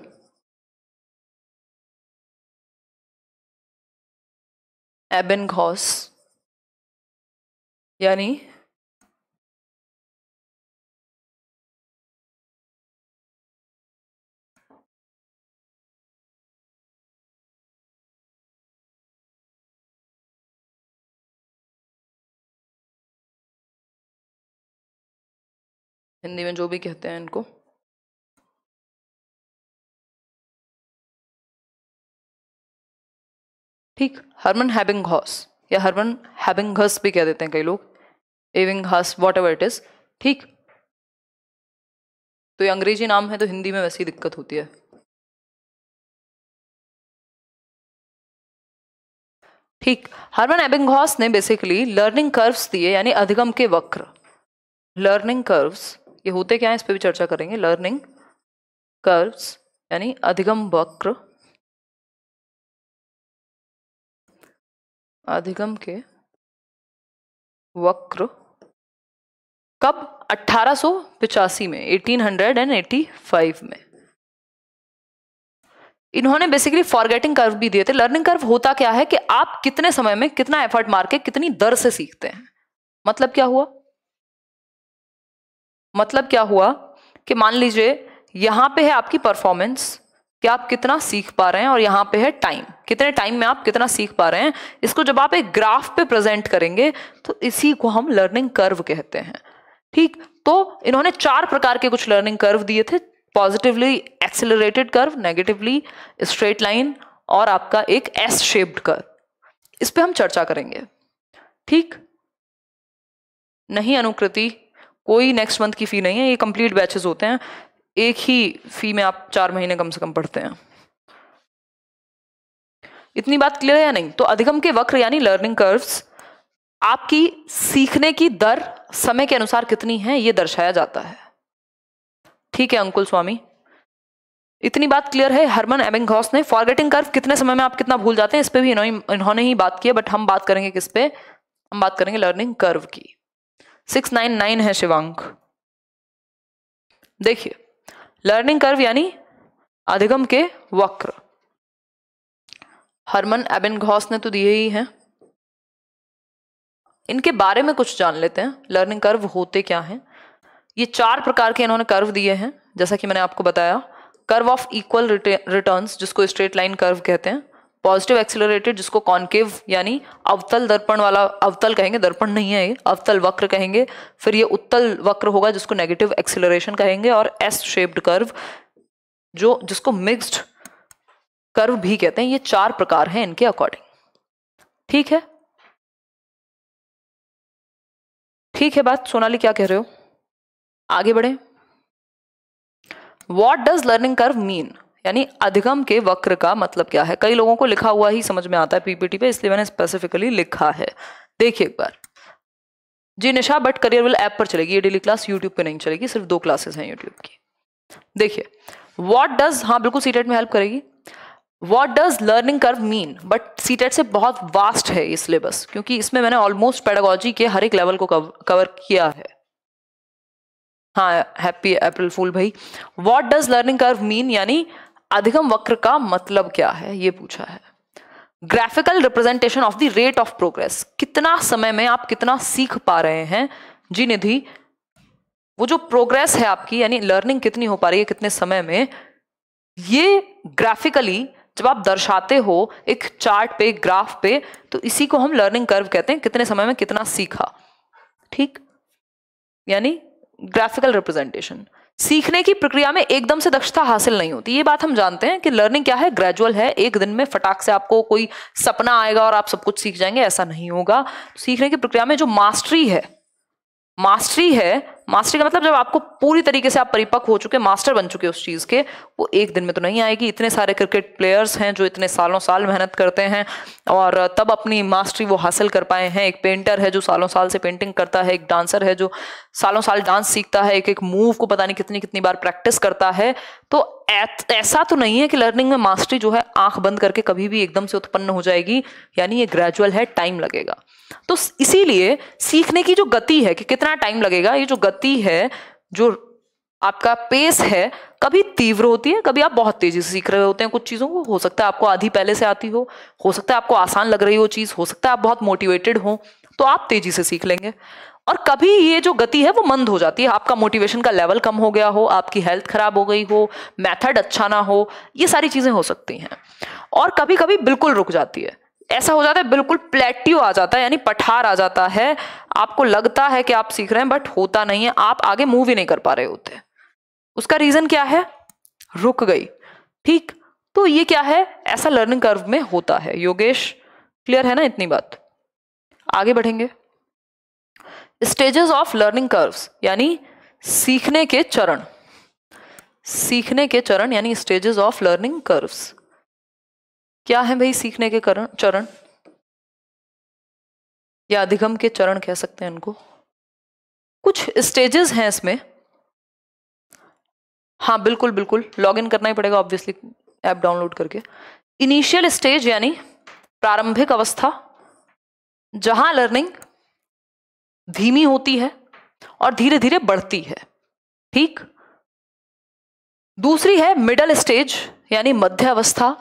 एबन घोस यानी हिंदी में जो भी कहते हैं इनको ठीक हरमन हैबिंग हैबिंगहॉस या हरमन हैबिंग हैबिंगहस भी कह देते हैं कई लोग एविंग हस वॉट एवर इट इज ठीक तो ये अंग्रेजी नाम है तो हिंदी में वैसी दिक्कत होती है ठीक हरमन एबिंग एबिंगहॉस ने बेसिकली लर्निंग कर्व्स दिए यानी अधिगम के वक्र लर्निंग कर्व्स ये होते क्या है इस पर भी चर्चा करेंगे लर्निंग कर्व्स यानी अधिगम वक्र अधिगम के वक्र कब अट्ठारह में 1885 में इन्होंने बेसिकली फॉरगेटिंग कर्व भी दिए थे लर्निंग कर्व होता क्या है कि आप कितने समय में कितना एफर्ट मार के कितनी दर से सीखते हैं मतलब क्या हुआ मतलब क्या हुआ कि मान लीजिए यहाँ पे है आपकी परफॉर्मेंस कि आप कितना सीख पा रहे हैं और यहाँ पे है टाइम कितने टाइम में आप कितना सीख पा रहे हैं इसको जब आप एक ग्राफ पे प्रेजेंट करेंगे तो इसी को हम लर्निंग कर्व कहते हैं ठीक तो इन्होंने चार प्रकार के कुछ लर्निंग कर्व दिए थे positively accelerated curve negatively straight line और आपका एक एस शेप्ड कर्व इस पर हम चर्चा करेंगे ठीक नहीं अनुकृति कोई नेक्स्ट मंथ की फ़ी नहीं है ये कंप्लीट बैचेस होते हैं एक ही फ़ी में आप चार महीने कम से कम पढ़ते हैं इतनी बात क्लियर है या नहीं तो अधिगम के वक्र यानी लर्निंग कर्व्स आपकी सीखने की दर समय के अनुसार कितनी है ये दर्शाया जाता है ठीक है अंकुल स्वामी इतनी बात क्लियर है हरमन एबिंग घोस ने फॉरगेटिंग कर्व कितने समय में आप कितना भूल जाते हैं इस पर भी इन्होंने ही बात की है बट हम बात करेंगे किस पे हम बात करेंगे लर्निंग कर्व की सिक्स नाइन नाइन है शिवांक देखिए लर्निंग कर्व यानी अधिगम के वक्र हरमन एबिन घोस ने तो दिए ही हैं इनके बारे में कुछ जान लेते हैं लर्निंग कर्व होते क्या हैं ये चार प्रकार के इन्होंने कर्व दिए हैं जैसा कि मैंने आपको बताया कर्व ऑफ इक्वल रिटर्न्स जिसको स्ट्रेट लाइन कर्व कहते हैं पॉजिटिव एक्सेलरेटेड जिसको कॉन्केव यानी अवतल दर्पण वाला अवतल कहेंगे दर्पण नहीं है ये अवतल वक्र कहेंगे फिर ये उत्तल वक्र होगा जिसको नेगेटिव एक्सेलरेशन कहेंगे और एस शेप्ड कर्व जो जिसको मिक्स्ड कर्व भी कहते हैं ये चार प्रकार हैं इनके अकॉर्डिंग ठीक है ठीक है बात सोनाली क्या कह रहे हो आगे बढ़े what does learning curve mean यानी अधिगम के वक्र का मतलब क्या है कई लोगों को लिखा हुआ ही समझ में आता है पीपीटी पे इसलिए मैंने स्पेसिफिकली लिखा है देखिए एक बार ji Nisha but career will app पर चलेगी ये डेली क्लास यूट्यूब पे नहीं चलेगी सिर्फ दो क्लासेस हैं यूट्यूब की देखिए वॉट डज हाँ बिल्कुल सीटेट e में हेल्प करेगी what does learning curve mean but CTET से बहुत वास्ट है ये सिलेबस क्योंकि इसमें मैंने ऑलमोस्ट पेडागोजी के हर एक लेवल को कवर किया है हाँ हैप्पी अप्रैल फूल भाई what does learning curve mean यानी अधिगम वक्र का मतलब क्या है ये पूछा है graphical representation of the rate of progress कितना समय में आप कितना सीख पा रहे हैं जी निधि वो जो प्रोग्रेस है आपकी यानी लर्निंग कितनी हो पा रही है कितने समय में ये ग्राफिकली जब आप दर्शाते हो एक चार्ट पे ग्राफ पे तो इसी को हम लर्निंग कर्व कहते हैं कितने समय में कितना सीखा ठीक यानी ग्राफिकल रिप्रेजेंटेशन सीखने की प्रक्रिया में एकदम से दक्षता हासिल नहीं होती ये बात हम जानते हैं कि लर्निंग क्या है ग्रेजुअल है एक दिन में फटाक से आपको कोई सपना आएगा और आप सब कुछ सीख जाएंगे ऐसा नहीं होगा तो सीखने की प्रक्रिया में जो मास्टरी है मास्टरी है मास्टरी का मतलब जब आपको पूरी तरीके से आप परिपक्व हो चुके मास्टर बन चुके उस चीज़ के वो एक दिन में तो नहीं आएगी इतने सारे क्रिकेट प्लेयर्स हैं जो इतने सालों साल मेहनत करते हैं और तब अपनी मास्टरी वो हासिल कर पाए हैं एक पेंटर है जो सालों साल से पेंटिंग करता है एक डांसर है जो सालों साल डांस सीखता है एक एक मूव को पता नहीं कितनी कितनी बार प्रैक्टिस करता है तो ऐसा तो नहीं है कि लर्निंग में मास्टरी जो है आंख बंद करके कभी भी एकदम से उत्पन्न हो जाएगी यानी ये ग्रेजुअल है टाइम लगेगा तो इसीलिए सीखने की जो गति है कि कितना टाइम लगेगा ये जो गति गति है जो आपका पेस है कभी तीव्र होती है कभी आप बहुत तेजी से सीख रहे होते हैं कुछ चीज़ों को हो सकता है आपको आधी पहले से आती हो हो सकता है आपको आसान लग रही हो चीज़ हो सकता है आप बहुत मोटिवेटेड हो तो आप तेजी से सीख लेंगे और कभी ये जो गति है वो मंद हो जाती है आपका मोटिवेशन का लेवल कम हो गया हो आपकी हेल्थ खराब हो गई हो मेथड अच्छा ना हो ये सारी चीज़ें हो सकती हैं और कभी कभी बिल्कुल रुक जाती है ऐसा हो जाता है बिल्कुल प्लेट्यू आ जाता है यानी पठार आ जाता है आपको लगता है कि आप सीख रहे हैं बट होता नहीं है आप आगे मूव ही नहीं कर पा रहे होते उसका रीजन क्या है रुक गई ठीक तो ये क्या है ऐसा लर्निंग कर्व में होता है योगेश क्लियर है ना इतनी बात आगे बढ़ेंगे स्टेजेस ऑफ लर्निंग कर्व्स यानी सीखने के चरण सीखने के चरण यानी स्टेजेस ऑफ लर्निंग कर्व्स क्या है भाई सीखने के करण चरण या अधिगम के चरण कह सकते हैं इनको कुछ स्टेजेस हैं इसमें हाँ बिल्कुल बिल्कुल लॉग इन करना ही पड़ेगा ऑब्वियसली ऐप डाउनलोड करके इनिशियल स्टेज यानी प्रारंभिक अवस्था जहां लर्निंग धीमी होती है और धीरे धीरे बढ़ती है ठीक दूसरी है मिडल स्टेज यानी मध्य अवस्था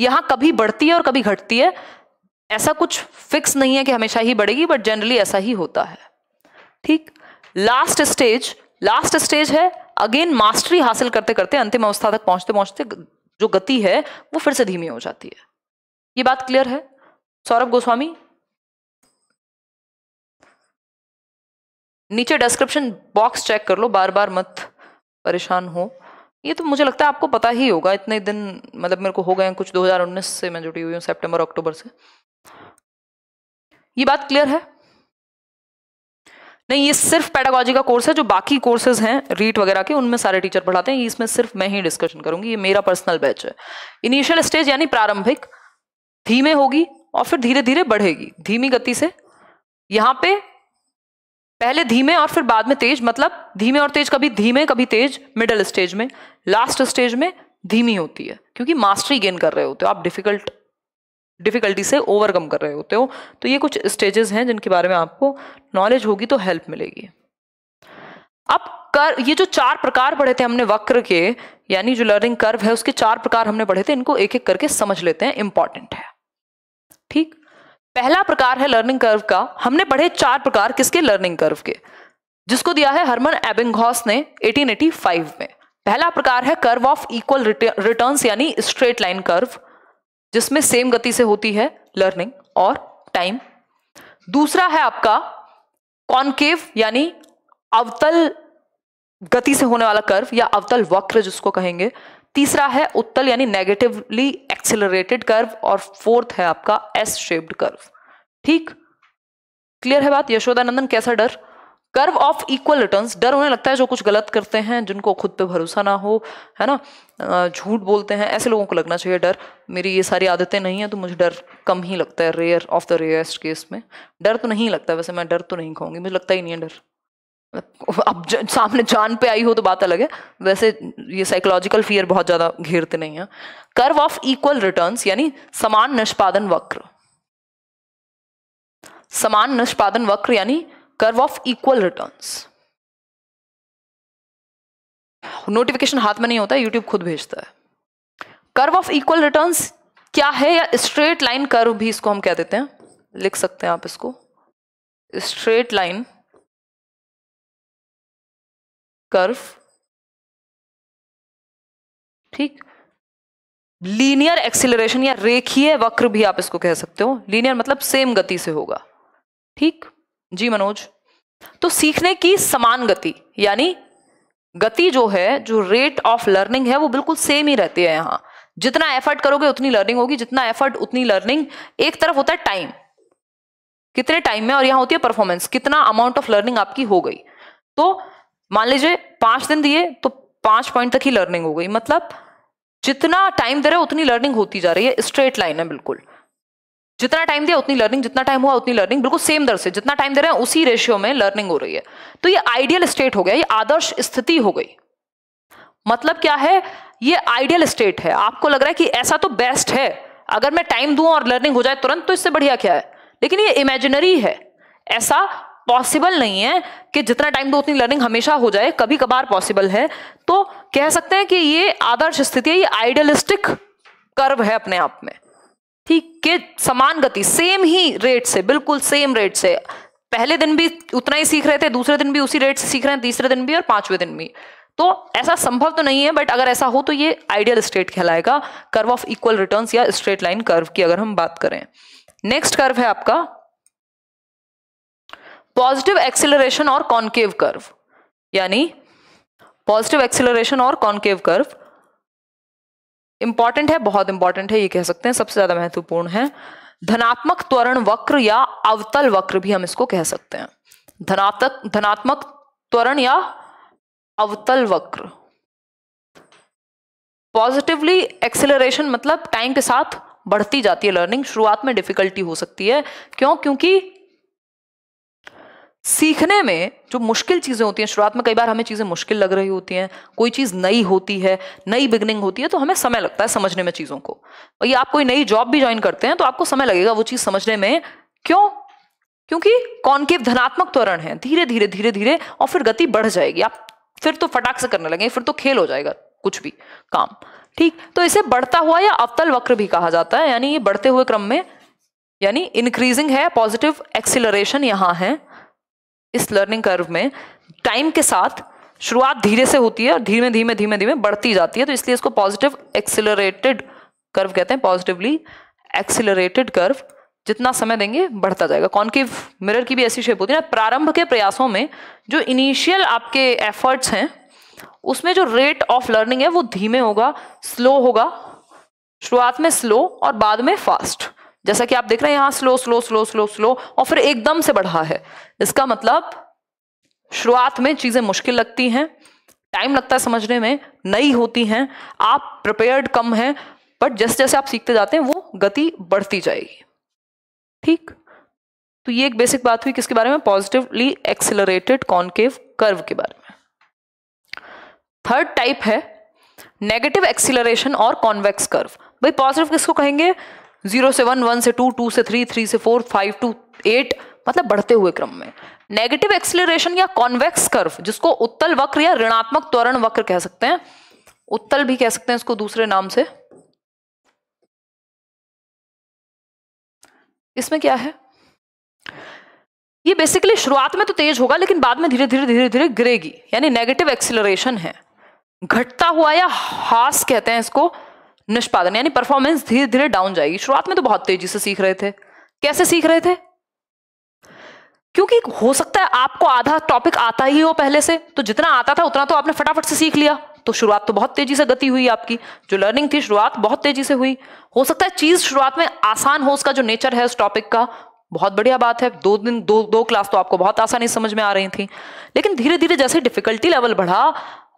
यहां कभी बढ़ती है और कभी घटती है ऐसा कुछ फिक्स नहीं है कि हमेशा ही बढ़ेगी बट जनरली ऐसा ही होता है ठीक लास्ट स्टेज लास्ट स्टेज है अगेन मास्टरी हासिल करते करते अंतिम अवस्था तक पहुंचते पहुंचते जो गति है वो फिर से धीमी हो जाती है ये बात क्लियर है सौरभ गोस्वामी नीचे डिस्क्रिप्शन बॉक्स चेक कर लो बार बार मत परेशान हो ये तो मुझे लगता है आपको पता ही होगा इतने दिन मतलब मेरे को हो गए कुछ 2019 से मैं जुड़ी हुई हूँ सेप्टेम्बर अक्टूबर से ये बात क्लियर है नहीं ये सिर्फ पैडागोजी का कोर्स है जो बाकी कोर्सेज हैं रीट वगैरह के उनमें सारे टीचर पढ़ाते हैं इसमें सिर्फ मैं ही डिस्कशन करूंगी ये मेरा पर्सनल बैच है इनिशियल स्टेज यानी प्रारंभिक धीमे होगी और फिर धीरे धीरे बढ़ेगी धीमी गति से यहाँ पे पहले धीमे और फिर बाद में तेज मतलब धीमे और तेज कभी धीमे कभी तेज मिडल स्टेज में लास्ट स्टेज में धीमी होती है क्योंकि मास्टरी गेन कर रहे होते हो आप डिफिकल्ट डिफिकल्टी से ओवरकम कर रहे होते हो तो ये कुछ स्टेजेस हैं जिनके बारे में आपको नॉलेज होगी तो हेल्प मिलेगी अब कर ये जो चार प्रकार पढ़े थे हमने वक्र के यानी जो लर्निंग कर्व है उसके चार प्रकार हमने पढ़े थे इनको एक एक करके समझ लेते हैं इंपॉर्टेंट है ठीक पहला प्रकार है लर्निंग कर्व का हमने पढ़े चार प्रकार किसके लर्निंग कर्व के जिसको दिया है हरमन एबिंगहॉस ने 1885 में पहला प्रकार है कर्व ऑफ इक्वल रिटर्न्स यानी स्ट्रेट लाइन कर्व जिसमें सेम गति से होती है लर्निंग और टाइम दूसरा है आपका कॉनकेव यानी अवतल गति से होने वाला कर्व या अवतल वक्र जिसको कहेंगे तीसरा है उत्तल यानी नेगेटिवली एक्सिलरेटेड कर्व और फोर्थ है आपका एस शेप्ड कर्व ठीक क्लियर है बात यशोदानंदन कैसा डर कर्व ऑफ इक्वल रिटर्न डर उन्हें लगता है जो कुछ गलत करते हैं जिनको खुद पे भरोसा ना हो है ना झूठ बोलते हैं ऐसे लोगों को लगना चाहिए डर मेरी ये सारी आदतें नहीं है तो मुझे डर कम ही लगता है rare of the rarest case में डर तो नहीं लगता वैसे मैं डर तो नहीं कहूँगी मुझे लगता ही नहीं है डर अब ज, सामने जान पे आई हो तो बात अलग है वैसे ये साइकोलॉजिकल फियर बहुत ज़्यादा घेरते नहीं है कर्व ऑफ इक्वल रिटर्न्स यानी समान निष्पादन वक्र समान निष्पादन वक्र यानी curve of equal returns notification हाथ में नहीं होता यूट्यूब खुद भेजता है कर्व ऑफ इक्वल रिटर्न्स क्या है या स्ट्रेट लाइन कर्व भी इसको हम कह देते हैं लिख सकते हैं आप इसको स्ट्रेट लाइन कर्व ठीक लीनियर एक्सिलरेशन या रेखीय वक्र भी आप इसको कह सकते हो लीनियर मतलब सेम गति से होगा ठीक जी मनोज तो सीखने की समान गति यानी गति जो है जो रेट ऑफ लर्निंग है वो बिल्कुल सेम ही रहती है यहां जितना एफर्ट करोगे उतनी लर्निंग होगी जितना एफर्ट उतनी लर्निंग एक तरफ होता है टाइम कितने टाइम में और यहां होती है परफॉर्मेंस कितना अमाउंट ऑफ लर्निंग आपकी हो गई तो मान लीजिए पांच दिन दिए तो पांच पॉइंट तक ही लर्निंग हो गई मतलब जितना टाइम दे रहा है उतनी लर्निंग होती जा रही है स्ट्रेट लाइन है बिल्कुल जितना टाइम दिया उतनी लर्निंग जितना टाइम हुआ उतनी लर्निंग बिल्कुल सेम दर से जितना टाइम दे रहे हैं उसी रेशियो में लर्निंग हो रही है तो ये आइडियल स्टेट हो गया ये आदर्श स्थिति हो गई मतलब क्या है ये आइडियल स्टेट है आपको लग रहा है कि ऐसा तो बेस्ट है अगर मैं टाइम दूं और लर्निंग हो जाए तुरंत तो इससे बढ़िया क्या है लेकिन ये इमेजिनरी है ऐसा पॉसिबल नहीं है कि जितना टाइम दो उतनी लर्निंग हमेशा हो जाए कभी कभार पॉसिबल है तो कह सकते हैं कि ये आदर्श स्थिति है ये आइडियलिस्टिक कर्व है अपने आप में ठीक के समान गति सेम ही रेट से बिल्कुल सेम रेट से पहले दिन भी उतना ही सीख रहे थे दूसरे दिन भी उसी रेट से सीख रहे हैं तीसरे दिन भी और पांचवें दिन भी तो ऐसा संभव तो नहीं है बट अगर ऐसा हो तो ये आइडियल स्टेट कहलाएगा कर्व ऑफ इक्वल रिटर्न्स या स्ट्रेट लाइन कर्व की अगर हम बात करें नेक्स्ट कर्व है आपका पॉजिटिव एक्सिलरेशन और कॉन्केव कर्व यानी पॉजिटिव एक्सिलरेशन और कॉन्केव कर्व इंपॉर्टेंट है बहुत इंपॉर्टेंट है ये कह सकते हैं सबसे ज्यादा महत्वपूर्ण है धनात्मक त्वरण वक्र या अवतल वक्र भी हम इसको कह सकते हैं धनात्मक धनात्मक त्वरण या अवतल वक्र पॉजिटिवली एक्सिलरेशन मतलब टाइम के साथ बढ़ती जाती है लर्निंग शुरुआत में डिफिकल्टी हो सकती है क्यों क्योंकि सीखने में जो मुश्किल चीज़ें होती हैं शुरुआत में कई बार हमें चीज़ें मुश्किल लग रही होती हैं कोई चीज़ नई होती है नई बिगनिंग होती है तो हमें समय लगता है समझने में चीज़ों को और ये आप कोई नई जॉब भी ज्वाइन करते हैं तो आपको समय लगेगा वो चीज़ समझने में क्यों क्योंकि कॉनकेव धनात्मक त्वरण है धीरे धीरे धीरे धीरे और फिर गति बढ़ जाएगी आप फिर तो फटाक से करने लगेंगे फिर तो खेल हो जाएगा कुछ भी काम ठीक तो इसे बढ़ता हुआ या अवतल वक्र भी कहा जाता है यानी ये बढ़ते हुए क्रम में यानी इंक्रीजिंग है पॉजिटिव एक्सिलरेशन यहाँ है इस लर्निंग कर्व में टाइम के साथ शुरुआत धीरे से होती है और धीमे धीमे धीमे धीमे बढ़ती जाती है तो इसलिए इसको पॉजिटिव एक्सिलरेटेड कर्व कहते हैं पॉजिटिवली एक्सिलरेटेड कर्व जितना समय देंगे बढ़ता जाएगा कॉन्केव मिरर की भी ऐसी शेप होती है ना प्रारंभ के प्रयासों में जो इनिशियल आपके एफर्ट्स हैं उसमें जो रेट ऑफ लर्निंग है वो धीमे होगा स्लो होगा शुरुआत में स्लो और बाद में फास्ट जैसा कि आप देख रहे हैं यहाँ slow slow slow slow slow और फिर एकदम से बढ़ा है इसका मतलब शुरुआत में चीज़ें मुश्किल लगती हैं टाइम लगता है समझने में नई होती हैं आप प्रिपेयर्ड कम हैं बट जैसे जैसे आप सीखते जाते हैं वो गति बढ़ती जाएगी ठीक तो ये एक बेसिक बात हुई किसके बारे में पॉजिटिवली एक्सिलरेटेड कॉन्केव कर्व के बारे में थर्ड टाइप है नेगेटिव एक्सिलरेशन और कॉन्वेक्स कर्व भाई पॉजिटिव किसको कहेंगे जीरो से वन वन से टू टू से थ्री थ्री से फोर फाइव टू एट मतलब बढ़ते हुए क्रम में नेगेटिव एक्सिलेशन या कॉन्वेक्स कर्व जिसको उत्तल वक्र या ऋणात्मक त्वरण वक्र कह सकते हैं उत्तल भी कह सकते हैं इसको दूसरे नाम से इसमें क्या है ये बेसिकली शुरुआत में तो तेज होगा लेकिन बाद में धीरे धीरे धीरे धीरे गिरेगी यानी नेगेटिव एक्सिलरेशन है घटता हुआ या हास कहते हैं इसको निष्पादन यानी परफॉर्मेंस धीरे धीरे डाउन जाएगी शुरुआत में तो बहुत तेजी से सीख रहे थे कैसे सीख रहे थे क्योंकि हो सकता है आपको आधा टॉपिक आता ही हो पहले से तो जितना आता था उतना तो आपने फटाफट से सीख लिया तो शुरुआत तो बहुत तेजी से गति हुई आपकी जो लर्निंग थी शुरुआत बहुत तेजी से हुई हो सकता है चीज शुरुआत में आसान हो उसका जो नेचर है उस टॉपिक का बहुत बढ़िया बात है दो दिन दो दो क्लास तो आपको बहुत आसानी समझ में आ रही थी लेकिन धीरे धीरे जैसे डिफिकल्टी लेवल बढ़ा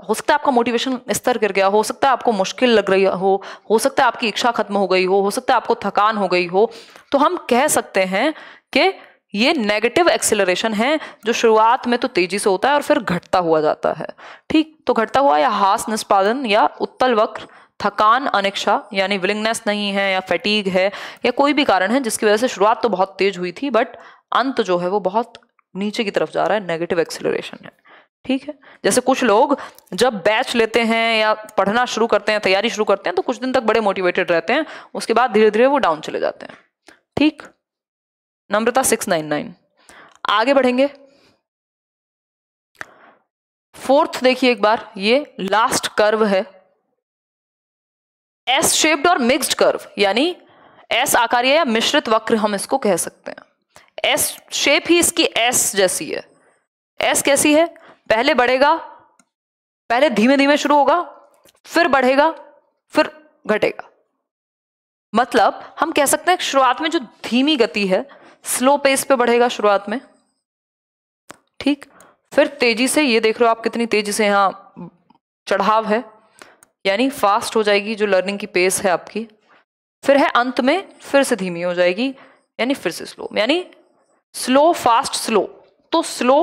हो सकता है आपका मोटिवेशन स्तर गिर गया हो सकता है आपको मुश्किल लग रही हो हो सकता है आपकी इच्छा खत्म हो गई हो हो सकता है आपको थकान हो गई हो तो हम कह सकते हैं कि ये नेगेटिव एक्सेलरेशन है जो शुरुआत में तो तेजी से होता है और फिर घटता हुआ जाता है ठीक तो घटता हुआ या हास निष्पादन या उत्तल वक्र थकान अनिक्षा यानी विलिंगनेस नहीं है या फैटीग है या कोई भी कारण है जिसकी वजह से शुरुआत तो बहुत तेज हुई थी बट अंत जो है वो बहुत नीचे की तरफ जा रहा है नेगेटिव एक्सेलरेशन है ठीक है जैसे कुछ लोग जब बैच लेते हैं या पढ़ना शुरू करते हैं तैयारी शुरू करते हैं तो कुछ दिन तक बड़े मोटिवेटेड रहते हैं उसके बाद धीरे धीरे वो डाउन चले जाते हैं ठीक नम्रता सिक्स आगे बढ़ेंगे फोर्थ देखिए एक बार ये लास्ट कर्व है एस शेप्ड और मिक्स्ड कर्व यानी एस आकार या मिश्रित वक्र हम इसको कह सकते हैं एस शेप ही इसकी एस जैसी है एस कैसी है पहले बढ़ेगा पहले धीमे धीमे शुरू होगा फिर बढ़ेगा फिर घटेगा मतलब हम कह सकते हैं शुरुआत में जो धीमी गति है स्लो पेस पे बढ़ेगा शुरुआत में ठीक फिर तेजी से ये देख रहे हो आप कितनी तेजी से यहाँ चढ़ाव है यानी फास्ट हो जाएगी जो लर्निंग की पेस है आपकी फिर है अंत में फिर से धीमी हो जाएगी यानी फिर से स्लो यानी स्लो फास्ट स्लो तो स्लो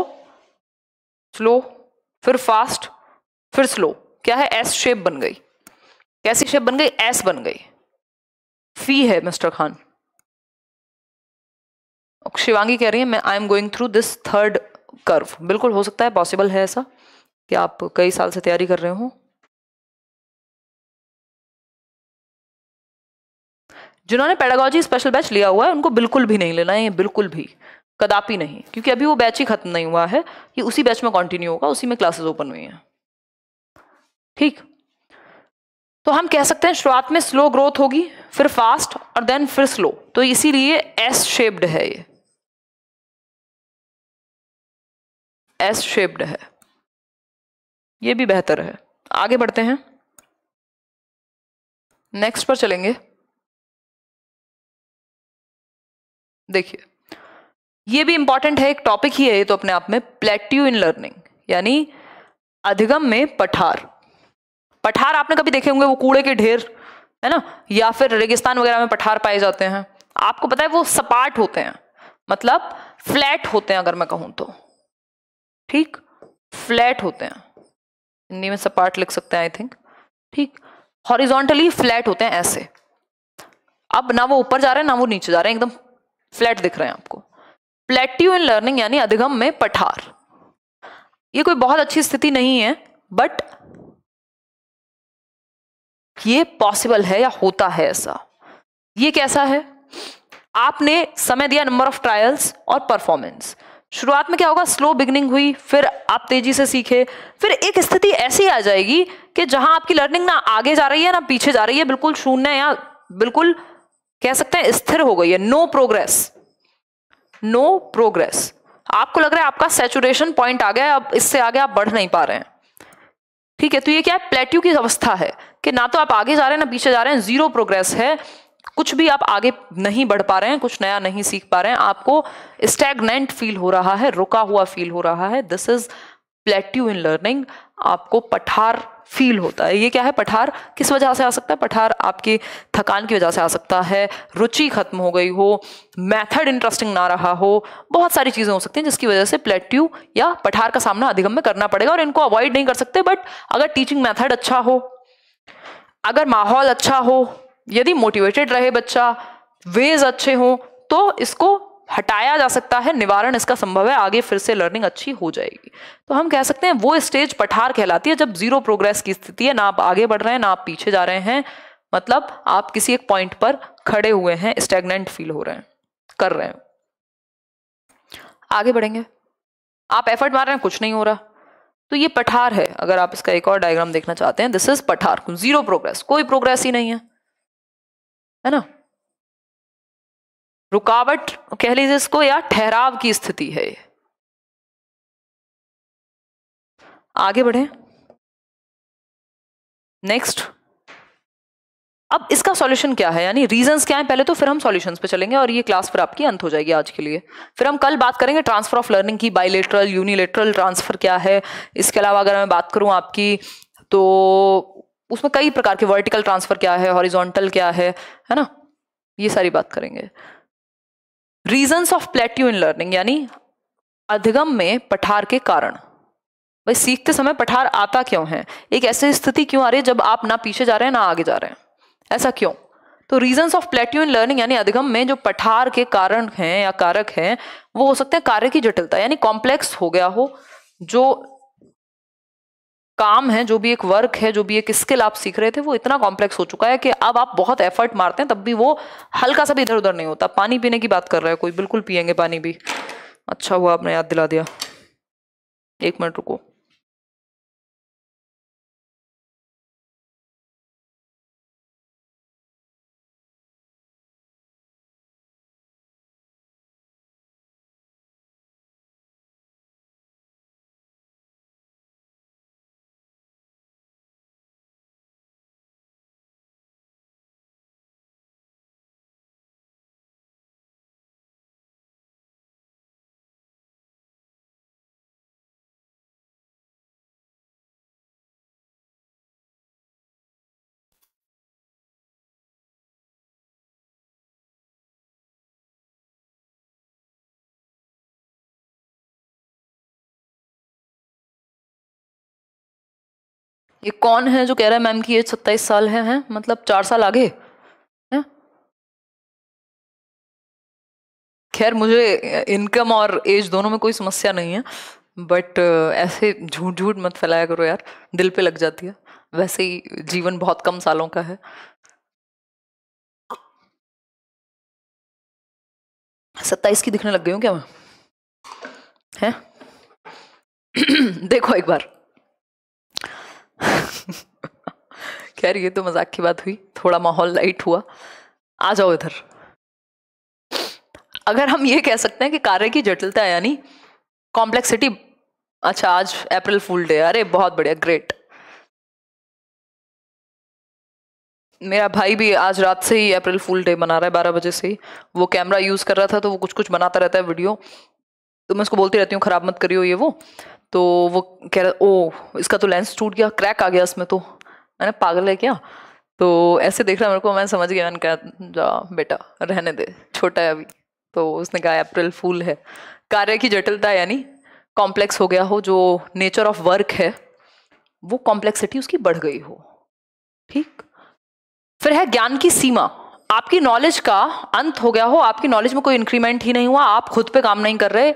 स्लो फिर फास्ट फिर स्लो क्या है एस शेप बन गई कैसी शेप बन गई एस बन गई फी है मिस्टर खान शिवांगी कह रही है मैं I am going through this third curve बिल्कुल हो सकता है पॉसिबल है ऐसा कि आप कई साल से तैयारी कर रहे हो जिन्होंने पेडागोजी स्पेशल बैच लिया हुआ है उनको बिल्कुल भी नहीं लेना है ये बिल्कुल भी कदापि नहीं क्योंकि अभी वो बैच ही खत्म नहीं हुआ है ये उसी बैच में कंटिन्यू होगा उसी में क्लासेस ओपन हुई हैं ठीक तो हम कह सकते हैं शुरुआत में स्लो ग्रोथ होगी फिर फास्ट और देन फिर स्लो तो इसीलिए एस शेप्ड है ये एस शेप्ड है ये भी बेहतर है आगे बढ़ते हैं नेक्स्ट पर चलेंगे देखिए ये भी इंपॉर्टेंट है एक टॉपिक ही है ये तो अपने आप में प्लेट्यू इन लर्निंग यानी अधिगम में पठार पठार आपने कभी देखे होंगे वो कूड़े के ढेर है ना या फिर रेगिस्तान वगैरह में पठार पाए जाते हैं आपको पता है वो सपाट होते हैं मतलब फ्लैट होते हैं अगर मैं कहूं तो ठीक फ्लैट होते हैं हिंदी में सपाट लिख सकते हैं आई थिंक ठीक हॉरिजॉन्टली फ्लैट होते हैं ऐसे अब ना वो ऊपर जा रहे हैं ना वो नीचे जा रहे हैं एकदम फ्लैट दिख रहे हैं आपको प्लेट्यू इन लर्निंग यानी अधिगम में पठार ये कोई बहुत अच्छी स्थिति नहीं है बट ये पॉसिबल है या होता है ऐसा ये कैसा है आपने समय दिया नंबर ऑफ ट्रायल्स और परफॉर्मेंस शुरुआत में क्या होगा स्लो बिगनिंग हुई फिर आप तेजी से सीखे फिर एक स्थिति ऐसी आ जाएगी कि जहां आपकी लर्निंग ना आगे जा रही है ना पीछे जा रही है बिल्कुल शून्य या बिल्कुल कह सकते हैं स्थिर हो गई है नो प्रोग्रेस नो प्रोग्रेस आपको लग रहा है आपका सेचुरेशन पॉइंट आ गया है अब इससे आगे आप बढ़ नहीं पा रहे हैं ठीक है तो ये क्या है प्लेट्यू की अवस्था है कि ना तो आप आगे जा रहे हैं ना पीछे जा रहे हैं जीरो प्रोग्रेस है कुछ भी आप आगे नहीं बढ़ पा रहे हैं कुछ नया नहीं सीख पा रहे हैं आपको स्टैगनेंट फील हो रहा है रुका हुआ फील हो रहा है this is plateau in learning आपको पठार फील होता है ये क्या है पठार किस वजह से आ सकता है पठार आपकी थकान की वजह से आ सकता है रुचि खत्म हो गई हो मेथड इंटरेस्टिंग ना रहा हो बहुत सारी चीज़ें हो सकती हैं जिसकी वजह से प्लेट्यू या पठार का सामना अधिगम में करना पड़ेगा और इनको अवॉइड नहीं कर सकते बट अगर टीचिंग मैथड अच्छा हो अगर माहौल अच्छा हो यदि मोटिवेटेड रहे बच्चा वेज अच्छे हों तो इसको हटाया जा सकता है निवारण इसका संभव है आगे फिर से लर्निंग अच्छी हो जाएगी तो हम कह सकते हैं वो स्टेज पठार कहलाती है जब जीरो प्रोग्रेस की स्थिति है ना आप आगे बढ़ रहे हैं ना आप पीछे जा रहे हैं मतलब आप किसी एक पॉइंट पर खड़े हुए हैं स्टेगनेंट फील हो रहे हैं कर रहे हैं आगे बढ़ेंगे आप एफर्ट मार रहे हैं कुछ नहीं हो रहा तो ये पठार है अगर आप इसका एक और डायग्राम देखना चाहते हैं दिस इज पठार जीरो प्रोग्रेस कोई प्रोग्रेस ही नहीं है है ना रुकावट कह लीजिए इसको या ठहराव की स्थिति है आगे बढ़े नेक्स्ट अब इसका सॉल्यूशन क्या है यानी रीजंस क्या है पहले तो फिर हम सॉल्यूशंस पे चलेंगे और ये क्लास फिर आपकी अंत हो जाएगी आज के लिए फिर हम कल बात करेंगे ट्रांसफर ऑफ लर्निंग की बाइलेटरल यूनिलेटरल ट्रांसफर क्या है इसके अलावा अगर मैं बात करूं आपकी तो उसमें कई प्रकार के वर्टिकल ट्रांसफर क्या है हॉरिजॉन्टल क्या है है ना ये सारी बात करेंगे reasons of plateau in learning यानी अधिगम में पठार के कारण भाई सीखते समय पठार आता क्यों है एक ऐसी स्थिति क्यों आ रही है जब आप ना पीछे जा रहे हैं ना आगे जा रहे हैं ऐसा क्यों तो reasons of plateau in learning यानी अधिगम में जो पठार के कारण हैं या कारक हैं वो हो सकते हैं कार्य की जटिलता यानी कॉम्प्लेक्स हो गया हो जो काम है जो भी एक वर्क है जो भी एक स्किल आप सीख रहे थे वो इतना कॉम्प्लेक्स हो चुका है कि अब आप बहुत एफर्ट मारते हैं तब भी वो हल्का सा भी इधर उधर नहीं होता पानी पीने की बात कर रहा है कोई बिल्कुल पियेंगे पानी भी अच्छा हुआ आपने याद दिला दिया एक मिनट रुको ये कौन है जो कह रहा है मैम की एज सत्ताईस साल है, है मतलब चार साल आगे खैर मुझे इनकम और एज दोनों में कोई समस्या नहीं है बट ऐसे झूठ झूठ मत फैलाया करो यार दिल पे लग जाती है वैसे ही जीवन बहुत कम सालों का है सत्ताईस की दिखने लग गई हूँ क्या मैं है देखो एक बार खैर ये तो मजाक की बात हुई थोड़ा माहौल लाइट हुआ आ जाओ इधर अगर हम ये कह सकते हैं कि कार्य की जटिलता यानी कॉम्प्लेक्सिटी अच्छा आज अप्रैल फूल डे अरे बहुत बढ़िया ग्रेट मेरा भाई भी आज रात से ही अप्रैल फूल डे मना रहा है बारह बजे से ही वो कैमरा यूज़ कर रहा था तो वो कुछ कुछ बनाता रहता है वीडियो तो मैं उसको बोलती रहती हूँ ख़राब मत करियो ये वो तो वो कह रहा ओ इसका तो लेंस टूट गया क्रैक आ गया इसमें तो मैंने पागल है क्या तो ऐसे देख रहा मेरे को मैं समझ गया मैंने कहा जा बेटा रहने दे छोटा है अभी तो उसने कहा अप्रैल फूल है कार्य की जटिलता यानी कॉम्प्लेक्स हो गया हो जो नेचर ऑफ वर्क है वो कॉम्प्लेक्सिटी उसकी बढ़ गई हो ठीक फिर है ज्ञान की सीमा आपकी नॉलेज का अंत हो गया हो आपकी नॉलेज में कोई इंक्रीमेंट ही नहीं हुआ आप खुद पे काम नहीं कर रहे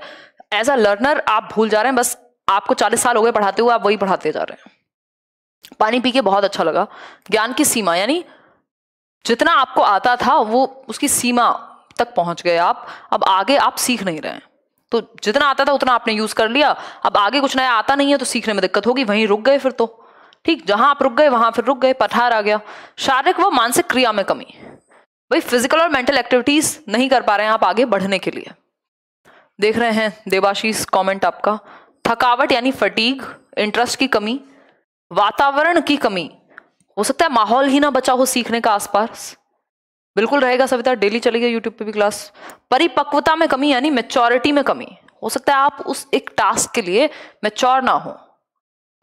एज अ लर्नर आप भूल जा रहे हैं बस आपको चालीस साल हो गए पढ़ाते हुए आप वही पढ़ाते जा रहे हैं पानी पी के बहुत अच्छा लगा ज्ञान की सीमा यानी जितना आपको आता था वो उसकी सीमा तक पहुंच गए आप अब आगे आप सीख नहीं रहे तो जितना आता था उतना आपने यूज कर लिया अब आगे कुछ नया आता नहीं है तो सीखने में दिक्कत होगी वहीं रुक गए फिर तो ठीक जहां आप रुक गए वहां फिर रुक गए पठार आ गया शारीरिक व मानसिक क्रिया में कमी भाई फिजिकल और मेंटल एक्टिविटीज नहीं कर पा रहे हैं आप आगे बढ़ने के लिए देख रहे हैं देवाशीष कमेंट आपका थकावट यानी फटीग इंटरेस्ट की कमी वातावरण की कमी हो सकता है माहौल ही ना बचा हो सीखने का आसपास बिल्कुल रहेगा सविता डेली चलेगी यूट्यूब पे भी क्लास परिपक्वता में कमी यानी मेच्योरिटी में कमी हो सकता है आप उस एक टास्क के लिए मेच्योर ना हो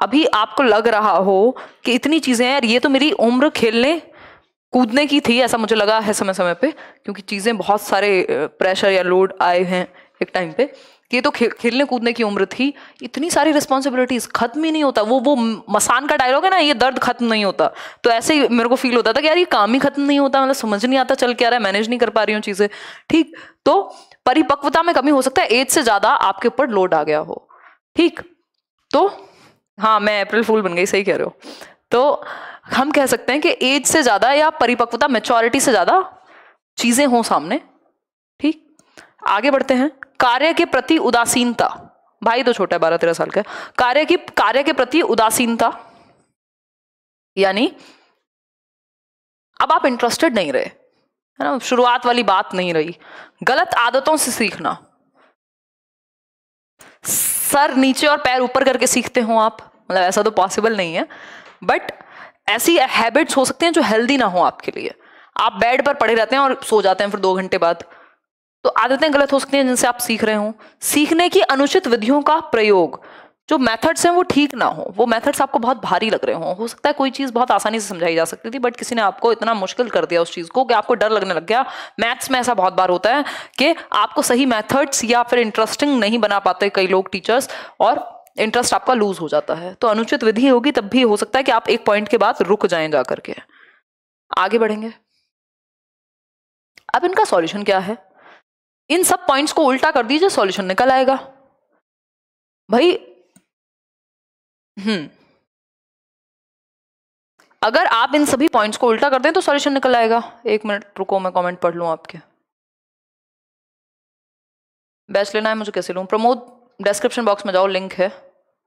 अभी आपको लग रहा हो कि इतनी चीज़ें हैं यार ये तो मेरी उम्र खेलने कूदने की थी ऐसा मुझे लगा है समय समय पे क्योंकि चीज़ें बहुत सारे प्रेशर या लोड आए हैं एक टाइम पे ये तो खे, खेलने कूदने की उम्र थी इतनी सारी रिस्पॉन्सिबिलिटीज खत्म ही नहीं होता वो वो मसान का डायलॉग है ना ये दर्द खत्म नहीं होता तो ऐसे ही मेरे को फील होता था कि यार ये काम ही खत्म नहीं होता मतलब समझ नहीं आता चल क्या रहा है मैनेज नहीं कर पा रही हूँ चीज़ें ठीक तो परिपक्वता में कमी हो सकता है एज से ज़्यादा आपके ऊपर लोड आ गया हो ठीक तो हाँ मैं अप्रैल फूल बन गई सही कह रहे हो तो हम कह सकते हैं कि एज से ज़्यादा या परिपक्वता मेचोरिटी से ज़्यादा चीज़ें हों सामने ठीक आगे बढ़ते हैं कार्य के प्रति उदासीनता भाई तो छोटा है बारह तेरह साल का कार्य की कार्य के प्रति उदासीनता यानी अब आप इंटरेस्टेड नहीं रहे है ना शुरुआत वाली बात नहीं रही गलत आदतों से सीखना सर नीचे और पैर ऊपर करके सीखते हो आप मतलब ऐसा तो पॉसिबल नहीं है बट ऐसी हैबिट्स हो सकते हैं जो हेल्दी ना हो आपके लिए आप बेड पर पड़े रहते हैं और सो जाते हैं फिर दो घंटे बाद तो आदतें गलत हो सकती हैं जिनसे आप सीख रहे हो सीखने की अनुचित विधियों का प्रयोग जो मेथड्स हैं वो ठीक ना हो वो मेथड्स आपको बहुत भारी लग रहे हो हो सकता है कोई चीज़ बहुत आसानी से समझाई जा सकती थी बट किसी ने आपको इतना मुश्किल कर दिया उस चीज़ को कि आपको डर लगने लग गया मैथ्स में ऐसा बहुत बार होता है कि आपको सही मेथड्स या फिर इंटरेस्टिंग नहीं बना पाते कई लोग टीचर्स और इंटरेस्ट आपका लूज हो जाता है तो अनुचित विधि होगी तब भी हो सकता है कि आप एक पॉइंट के बाद रुक जाएं जा करके आगे बढ़ेंगे अब इनका सॉल्यूशन क्या है इन सब पॉइंट्स को उल्टा कर दीजिए सॉल्यूशन निकल आएगा भाई हम्म अगर आप इन सभी पॉइंट्स को उल्टा कर दें तो सॉल्यूशन निकल आएगा एक मिनट रुको मैं कमेंट पढ़ लू आपके बैच लेना है मुझे कैसे लू प्रमोद डिस्क्रिप्शन बॉक्स में जाओ लिंक है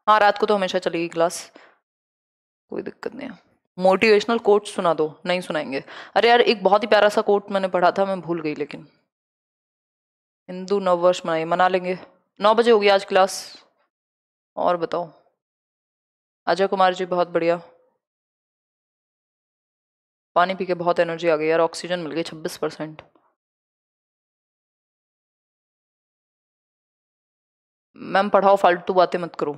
हाँ रात को तो हमेशा चलेगी क्लास कोई दिक्कत नहीं है मोटिवेशनल कोट सुना दो नहीं सुनाएंगे अरे यार एक बहुत ही प्यारा सा कोट मैंने पढ़ा था मैं भूल गई लेकिन हिंदू नववर्ष मनाइए मना लेंगे नौ बजे होगी आज क्लास और बताओ अजय कुमार जी बहुत बढ़िया पानी पी के बहुत एनर्जी आ गई यार ऑक्सीजन मिल गई छब्बीस परसेंट मैम पढ़ाओ फालतू बातें मत करो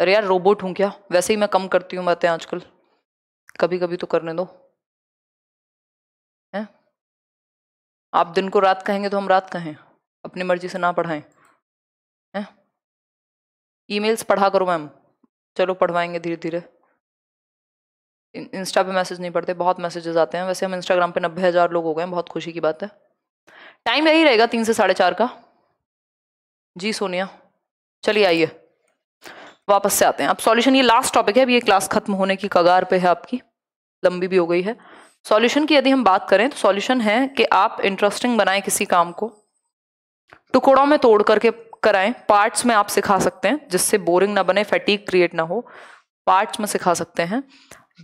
अरे यार रोबोट हूँ क्या वैसे ही मैं कम करती हूँ बातें आजकल कभी कभी तो करने दो हैं आप दिन को रात कहेंगे तो हम रात कहें अपनी मर्जी से ना पढ़ाएं हैं ईमेल्स पढ़ा करो मैम चलो पढ़वाएंगे धीरे धीरे इंस्टा पे मैसेज नहीं पढ़ते बहुत मैसेजेस आते हैं वैसे हम इंस्टाग्राम पे नब्बे हज़ार लोग हो गए हैं बहुत खुशी की बात है टाइम यही रहेगा तीन से साढ़े चार का जी सोनिया चलिए आइए वापस से आते हैं अब सॉल्यूशन ये लास्ट टॉपिक है अब ये क्लास खत्म होने की कगार पे है आपकी लंबी भी हो गई है सॉल्यूशन की यदि हम बात करें तो सॉल्यूशन है कि आप इंटरेस्टिंग बनाएं किसी काम को टुकड़ों में तोड़ करके कराएं पार्ट्स में आप सिखा सकते हैं जिससे बोरिंग ना बने फैटीक क्रिएट ना हो पार्ट्स में सिखा सकते हैं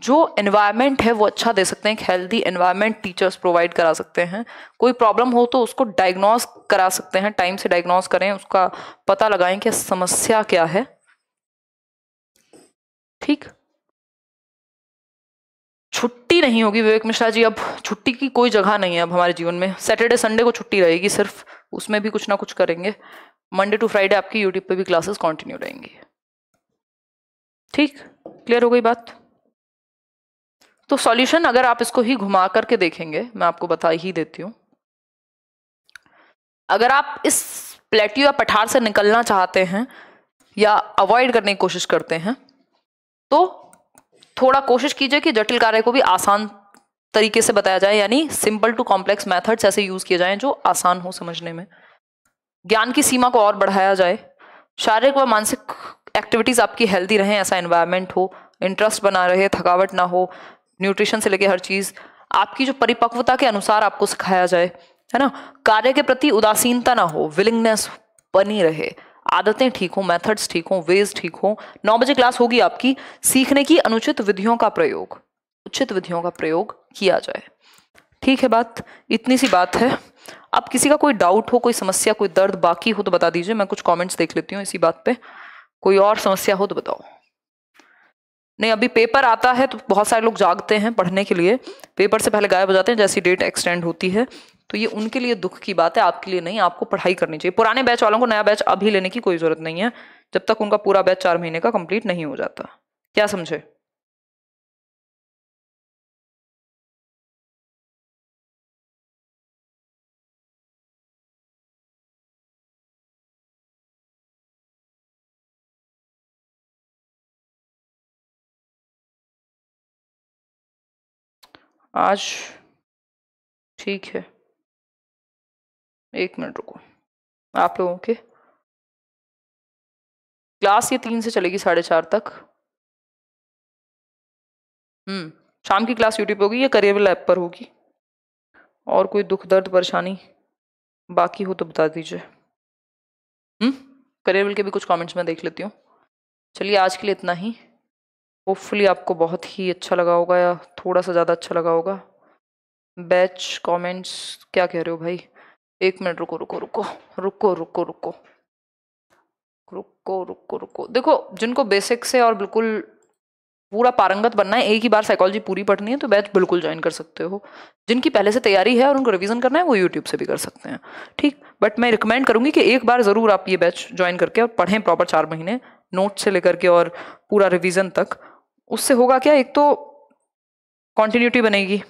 जो एनवायरनमेंट है वो अच्छा दे सकते हैं एक हेल्दी एनवायरनमेंट टीचर्स प्रोवाइड करा सकते हैं कोई प्रॉब्लम हो तो उसको डायग्नोस करा सकते हैं टाइम से डायग्नोस करें उसका पता लगाएं कि समस्या क्या है ठीक छुट्टी नहीं होगी विवेक मिश्रा जी अब छुट्टी की कोई जगह नहीं है अब हमारे जीवन में सैटरडे संडे को छुट्टी रहेगी सिर्फ उसमें भी कुछ ना कुछ करेंगे मंडे टू फ्राइडे आपकी यूट्यूब पे भी क्लासेस कंटिन्यू रहेंगी ठीक क्लियर हो गई बात तो सॉल्यूशन अगर आप इसको ही घुमा करके देखेंगे मैं आपको बता ही देती हूं अगर आप इस प्लेट्यू या पठार से निकलना चाहते हैं या अवॉइड करने की कोशिश करते हैं तो थोड़ा कोशिश कीजिए कि जटिल कार्य को भी आसान तरीके से बताया जाए यानी सिंपल टू कॉम्प्लेक्स मेथड्स ऐसे यूज किए जाएं जो आसान हो समझने में ज्ञान की सीमा को और बढ़ाया जाए शारीरिक व मानसिक एक्टिविटीज़ आपकी हेल्दी रहें ऐसा एनवायरमेंट हो इंटरेस्ट बना रहे थकावट ना हो न्यूट्रिशन से लेके हर चीज़ आपकी जो परिपक्वता के अनुसार आपको सिखाया जाए है ना कार्य के प्रति उदासीनता ना हो विलिंगनेस बनी रहे आदतें ठीक हों मेथड्स ठीक हों वेज ठीक हों नौ बजे क्लास होगी आपकी सीखने की अनुचित विधियों का प्रयोग उचित विधियों का प्रयोग किया जाए ठीक है बात इतनी सी बात है आप किसी का कोई डाउट हो कोई समस्या कोई दर्द बाकी हो तो बता दीजिए मैं कुछ कमेंट्स देख लेती हूँ इसी बात पे कोई और समस्या हो तो बताओ नहीं अभी पेपर आता है तो बहुत सारे लोग जागते हैं पढ़ने के लिए पेपर से पहले गायब हो जाते हैं जैसी डेट एक्सटेंड होती है तो ये उनके लिए दुख की बात है आपके लिए नहीं आपको पढ़ाई करनी चाहिए पुराने बैच वालों को नया बैच अभी लेने की कोई ज़रूरत नहीं है जब तक उनका पूरा बैच चार महीने का कंप्लीट नहीं हो जाता क्या समझे आज ठीक है एक मिनट रुको आप लोगों के क्लास ये तीन से चलेगी साढ़े चार तक हम्म शाम की क्लास यूट्यूब होगी या करियर लैब पर होगी और कोई दुख दर्द परेशानी बाकी हो तो बता दीजिए हम्म करियर के भी कुछ कमेंट्स में देख लेती हूँ चलिए आज के लिए इतना ही होपफुली आपको बहुत ही अच्छा लगा होगा या थोड़ा सा ज़्यादा अच्छा लगा होगा बैच कमेंट्स क्या कह रहे हो भाई एक मिनट रुको रुको रुको रुको रुको रुको रुको रुको रुको देखो जिनको बेसिक से और बिल्कुल पूरा पारंगत बनना है एक ही बार साइकोलॉजी पूरी पढ़नी है तो बैच बिल्कुल ज्वाइन कर सकते हो जिनकी पहले से तैयारी है और उनको रिवीजन करना है वो यूट्यूब से भी कर सकते हैं ठीक बट मैं रिकमेंड करूंगी कि एक बार ज़रूर आप ये बैच ज्वाइन करके और पढ़ें प्रॉपर चार महीने नोट से लेकर के और पूरा रिवीजन तक उससे होगा क्या एक तो कॉन्टीन्यूटी बनेगी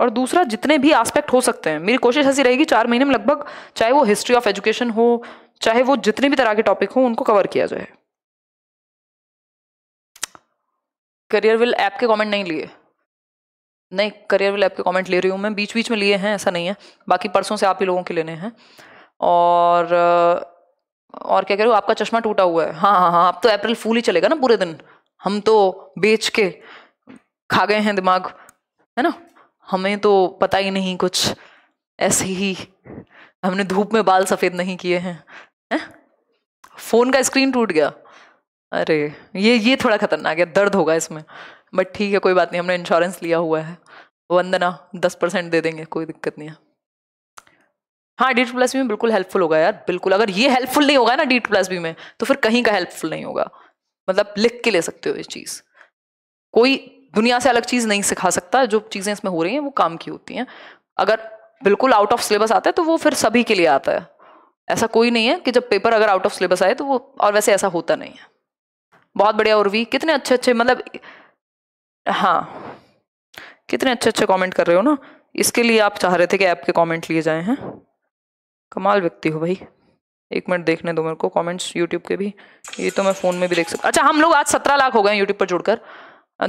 और दूसरा जितने भी एस्पेक्ट हो सकते हैं मेरी कोशिश ऐसी रहेगी चार महीने में लगभग चाहे वो हिस्ट्री ऑफ एजुकेशन हो चाहे वो जितने भी तरह के टॉपिक हो उनको कवर किया जाए करियर विल ऐप के कमेंट नहीं लिए नहीं करियर विल ऐप के कमेंट ले रही हूँ मैं बीच बीच में लिए हैं ऐसा नहीं है बाकी परसों से आप ही लोगों के लेने हैं और और क्या कह रहे हो आपका चश्मा टूटा हुआ है हाँ हाँ हाँ आप तो अप्रैल फूल ही चलेगा ना पूरे दिन हम तो बेच के खा गए हैं दिमाग है ना हमें तो पता ही नहीं कुछ ऐसे ही हमने धूप में बाल सफ़ेद नहीं किए हैं है? फ़ोन का स्क्रीन टूट गया अरे ये ये थोड़ा खतरनाक है दर्द होगा इसमें बट ठीक है कोई बात नहीं हमने इंश्योरेंस लिया हुआ है वंदना दस परसेंट दे देंगे कोई दिक्कत नहीं है हाँ डी प्लस बी में बिल्कुल हेल्पफुल होगा यार बिल्कुल अगर ये हेल्पफुल नहीं होगा ना डी प्लस बी में तो फिर कहीं का हेल्पफुल नहीं होगा मतलब लिख के ले सकते हो ये चीज़ कोई दुनिया से अलग चीज़ नहीं सिखा सकता जो चीज़ें इसमें हो रही हैं वो काम की होती हैं अगर बिल्कुल आउट ऑफ सिलेबस आता है तो वो फिर सभी के लिए आता है ऐसा कोई नहीं है कि जब पेपर अगर आउट ऑफ सिलेबस आए तो वो और वैसे ऐसा होता नहीं है बहुत बढ़िया उर्वी कितने अच्छे अच्छे मतलब हाँ कितने अच्छे अच्छे कमेंट कर रहे हो ना इसके लिए आप चाह रहे थे कि ऐप के कमेंट लिए जाए हैं कमाल व्यक्ति हो भाई एक मिनट देखने दो मेरे को कमेंट्स यूट्यूब के भी ये तो मैं फ़ोन में भी देख सकता अच्छा हम लोग आज सत्रह लाख हो गए यूट्यूब पर जुड़कर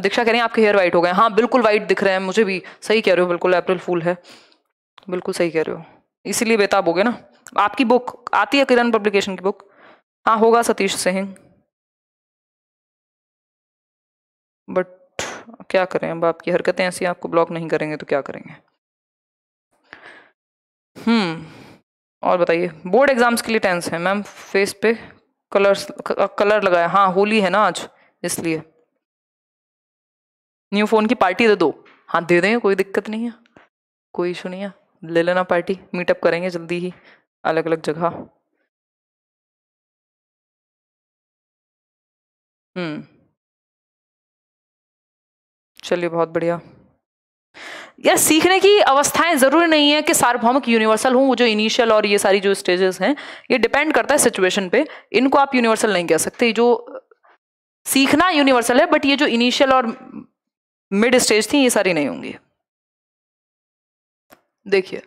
दीक्षा कह रहे हैं आपके हेयर वाइट हो गए हाँ बिल्कुल वाइट दिख रहे हैं मुझे भी सही कह रहे हो बिल्कुल अप्रैल फूल है बिल्कुल सही कह रहे हो इसीलिए बेताब हो गए ना आपकी बुक आती है किरण पब्लिकेशन की बुक हाँ होगा सतीश सिंह बट क्या करें अब आपकी हरकतें ऐसी आपको ब्लॉक नहीं करेंगे तो क्या करेंगे हम्म और बताइए बोर्ड एग्जाम्स के लिए टेंस है मैम फेस पे कलर्स कलर लगाया हाँ होली है ना आज इसलिए न्यू फ़ोन की पार्टी दे दो हाँ दे देंगे कोई दिक्कत नहीं है कोई इशू नहीं है ले लेना पार्टी मीटअप करेंगे जल्दी ही अलग अलग जगह हम्म चलिए बहुत बढ़िया या सीखने की अवस्थाएं ज़रूरी नहीं है कि सार्वभौमिक यूनिवर्सल वो जो इनिशियल और ये सारी जो स्टेजेस हैं ये डिपेंड करता है सिचुएशन पे इनको आप यूनिवर्सल नहीं कह सकते जो सीखना यूनिवर्सल है बट ये जो इनिशियल और मिड स्टेज थी ये सारी नहीं होंगी देखिए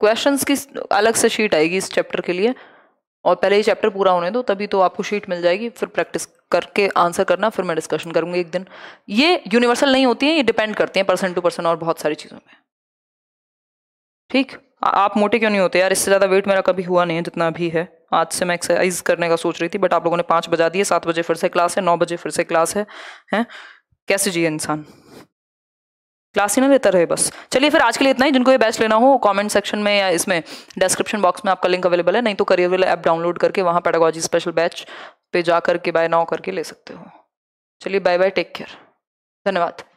क्वेश्चंस की अलग से शीट आएगी इस चैप्टर के लिए और पहले ये चैप्टर पूरा होने दो तभी तो आपको शीट मिल जाएगी फिर प्रैक्टिस करके आंसर करना फिर मैं डिस्कशन करूँगी एक दिन ये यूनिवर्सल नहीं होती है ये डिपेंड करती हैं पर्सन टू पर्सन और बहुत सारी चीज़ों में ठीक आप मोटे क्यों नहीं होते यार इससे ज़्यादा वेट मेरा कभी हुआ नहीं है जितना अभी है आज से मैं एक्सरसाइज करने का सोच रही थी बट आप लोगों ने पाँच बजा दिए सात बजे फिर से क्लास है नौ बजे फिर से क्लास है हैं कैसे जिए इंसान क्लास ही ना लेता रहे बस चलिए फिर आज के लिए इतना ही जिनको ये बैच लेना हो कमेंट सेक्शन में या इसमें डिस्क्रिप्शन बॉक्स में आपका लिंक अवेलेबल है नहीं तो करियर वाला ऐप डाउनलोड करके वहाँ पेडागोजी स्पेशल बैच पे जा करके बाय नाउ करके ले सकते हो चलिए बाय बाय टेक केयर धन्यवाद